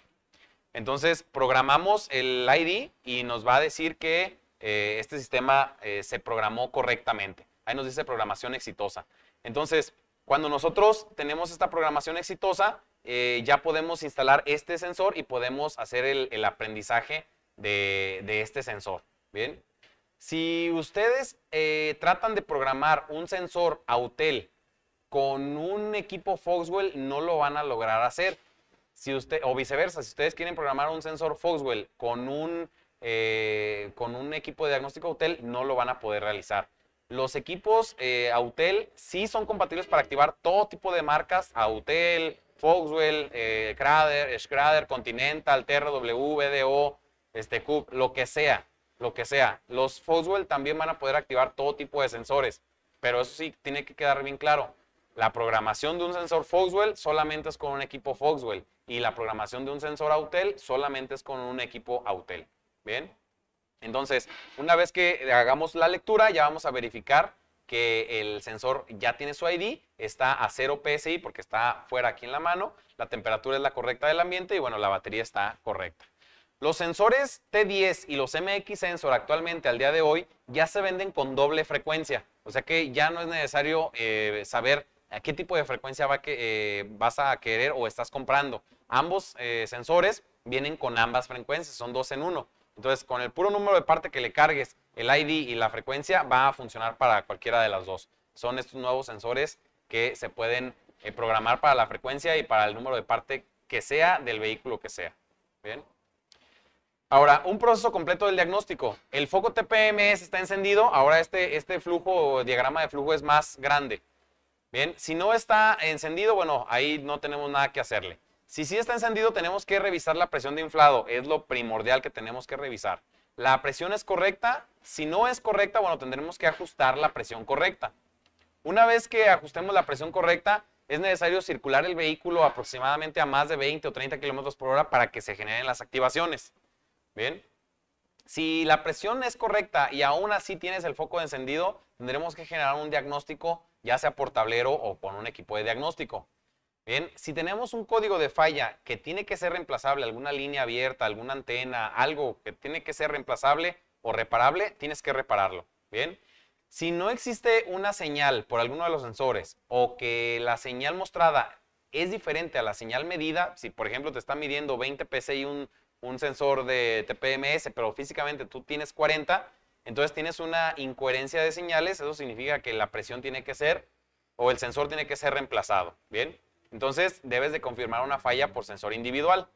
Entonces programamos el ID y nos va a decir que eh, este sistema eh, se programó correctamente. Ahí nos dice programación exitosa. Entonces, cuando nosotros tenemos esta programación exitosa, eh, ya podemos instalar este sensor y podemos hacer el, aprendizaje de, de, este sensor. Bien. Si ustedes tratan de programar un sensor Autel con un equipo Foxwell no lo van a lograr hacer. Si usted, o viceversa, si ustedes quieren programar un sensor Foxwell con un, eh, con un equipo de diagnóstico Autel, no lo van a poder realizar. Los equipos eh, Autel sí son compatibles para activar todo tipo de marcas, Autel, Foxwell, eh, Crader, Continental, TRW, BDO, este, CUP, lo que sea, lo que sea. Los Foxwell también van a poder activar todo tipo de sensores, pero eso sí tiene que quedar bien claro la programación de un sensor Foxwell solamente es con un equipo Foxwell y la programación de un sensor Autel solamente es con un equipo Autel. ¿Bien? Entonces, una vez que hagamos la lectura, ya vamos a verificar que el sensor ya tiene su ID, está a 0 PSI porque está fuera aquí en la mano, la temperatura es la correcta del ambiente y bueno, la batería está correcta. Los sensores T10 y los MX Sensor actualmente al día de hoy ya se venden con doble frecuencia, o sea que ya no es necesario eh, saber a qué tipo de frecuencia va eh, vas a querer o estás comprando. Ambos eh, sensores vienen con ambas frecuencias, son dos en uno. Entonces, con el puro número de parte que le cargues, el ID y la frecuencia va a funcionar para cualquiera de las dos. Son estos nuevos sensores que se pueden eh, programar para la frecuencia y para el número de parte que sea del vehículo que sea. Bien. Ahora, un proceso completo del diagnóstico. El foco TPMS está encendido, ahora este, este flujo, diagrama de flujo es más grande. Bien, si no está encendido, bueno, ahí no tenemos nada que hacerle. Si sí está encendido, tenemos que revisar la presión de inflado. Es lo primordial que tenemos que revisar. La presión es correcta. Si no es correcta, bueno, tendremos que ajustar la presión correcta. Una vez que ajustemos la presión correcta, es necesario circular el vehículo aproximadamente a más de 20 o 30 kilómetros por hora para que se generen las activaciones. Bien. Si la presión es correcta y aún así tienes el foco encendido, tendremos que generar un diagnóstico, ya sea por tablero o con un equipo de diagnóstico. Bien, si tenemos un código de falla que tiene que ser reemplazable, alguna línea abierta, alguna antena, algo que tiene que ser reemplazable o reparable, tienes que repararlo. Bien, si no existe una señal por alguno de los sensores o que la señal mostrada es diferente a la señal medida, si por ejemplo te está midiendo 20 psi un, un sensor de TPMS, pero físicamente tú tienes 40, entonces tienes una incoherencia de señales, eso significa que la presión tiene que ser o el sensor tiene que ser reemplazado, ¿bien? Entonces debes de confirmar una falla por sensor individual.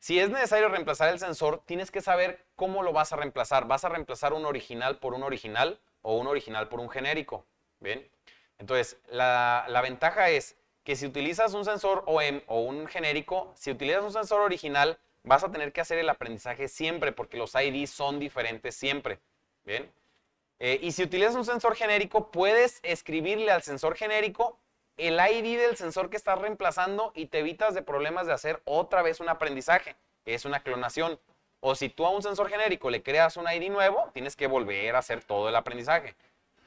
Si es necesario reemplazar el sensor, tienes que saber cómo lo vas a reemplazar. ¿Vas a reemplazar un original por un original o un original por un genérico? ¿Bien? Entonces, la, ventaja es que si utilizas un sensor OEM o un genérico, si utilizas un sensor original, vas a tener que hacer el aprendizaje siempre porque los IDs son diferentes siempre. ¿Bien? Eh, y si utilizas un sensor genérico, puedes escribirle al sensor genérico el ID del sensor que estás reemplazando y te evitas de problemas de hacer otra vez un aprendizaje, que es una clonación. O si tú a un sensor genérico le creas un ID nuevo, tienes que volver a hacer todo el aprendizaje.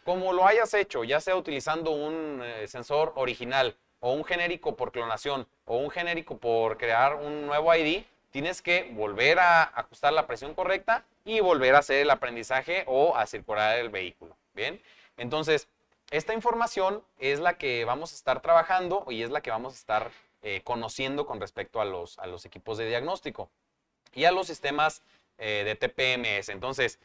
Como lo hayas hecho, ya sea utilizando un eh, sensor original o un genérico por clonación o un genérico por crear un nuevo ID, tienes que volver a ajustar la presión correcta y volver a hacer el aprendizaje o a circular el vehículo. Bien, entonces esta información es la que vamos a estar trabajando y es la que vamos a estar eh, conociendo con respecto a los, equipos de diagnóstico y a los sistemas eh, de TPMS. Entonces,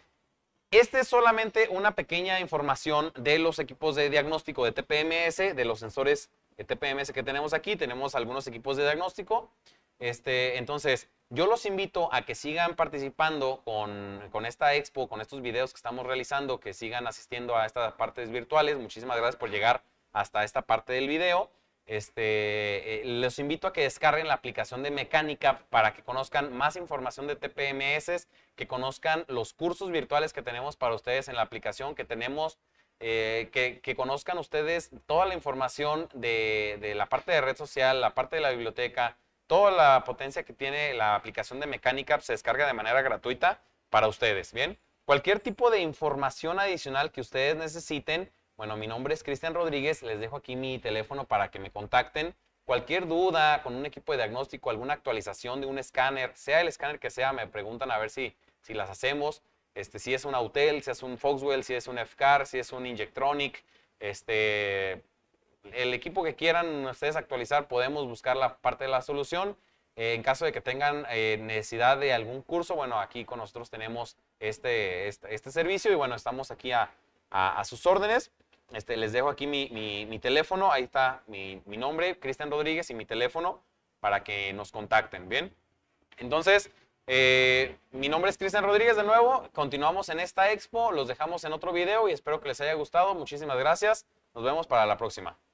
esta es solamente una pequeña información de los equipos de diagnóstico de TPMS, de los sensores de TPMS que tenemos aquí. Tenemos algunos equipos de diagnóstico. Este, entonces, yo los invito a que sigan participando con, esta expo, con estos videos que estamos realizando, que sigan asistiendo a estas partes virtuales. Muchísimas gracias por llegar hasta esta parte del video. Este, eh, los invito a que descarguen la aplicación de mecánica para que conozcan más información de TPMS, que conozcan los cursos virtuales que tenemos para ustedes en la aplicación, que tenemos eh, que, conozcan ustedes toda la información de, la parte de red social, la parte de la biblioteca, toda la potencia que tiene la aplicación de Mecánica se descarga de manera gratuita para ustedes, ¿bien? Cualquier tipo de información adicional que ustedes necesiten, bueno, mi nombre es Cristian Rodríguez, les dejo aquí mi teléfono para que me contacten. Cualquier duda con un equipo de diagnóstico, alguna actualización de un escáner, sea el escáner que sea, me preguntan a ver si, si las hacemos. Este, si es un Autel, si es un Foxwell, si es un F-Car, si es un Injectronic, este, el equipo que quieran ustedes actualizar, podemos buscar la parte de la solución. Eh, en caso de que tengan eh, necesidad de algún curso, bueno, aquí con nosotros tenemos este, este, este servicio y bueno, estamos aquí a, sus órdenes. Este, les dejo aquí mi, teléfono, ahí está mi, nombre, Cristian Rodríguez y mi teléfono para que nos contacten, ¿bien? Entonces, eh, mi nombre es Cristian Rodríguez de nuevo, continuamos en esta expo, los dejamos en otro video y espero que les haya gustado, muchísimas gracias, nos vemos para la próxima.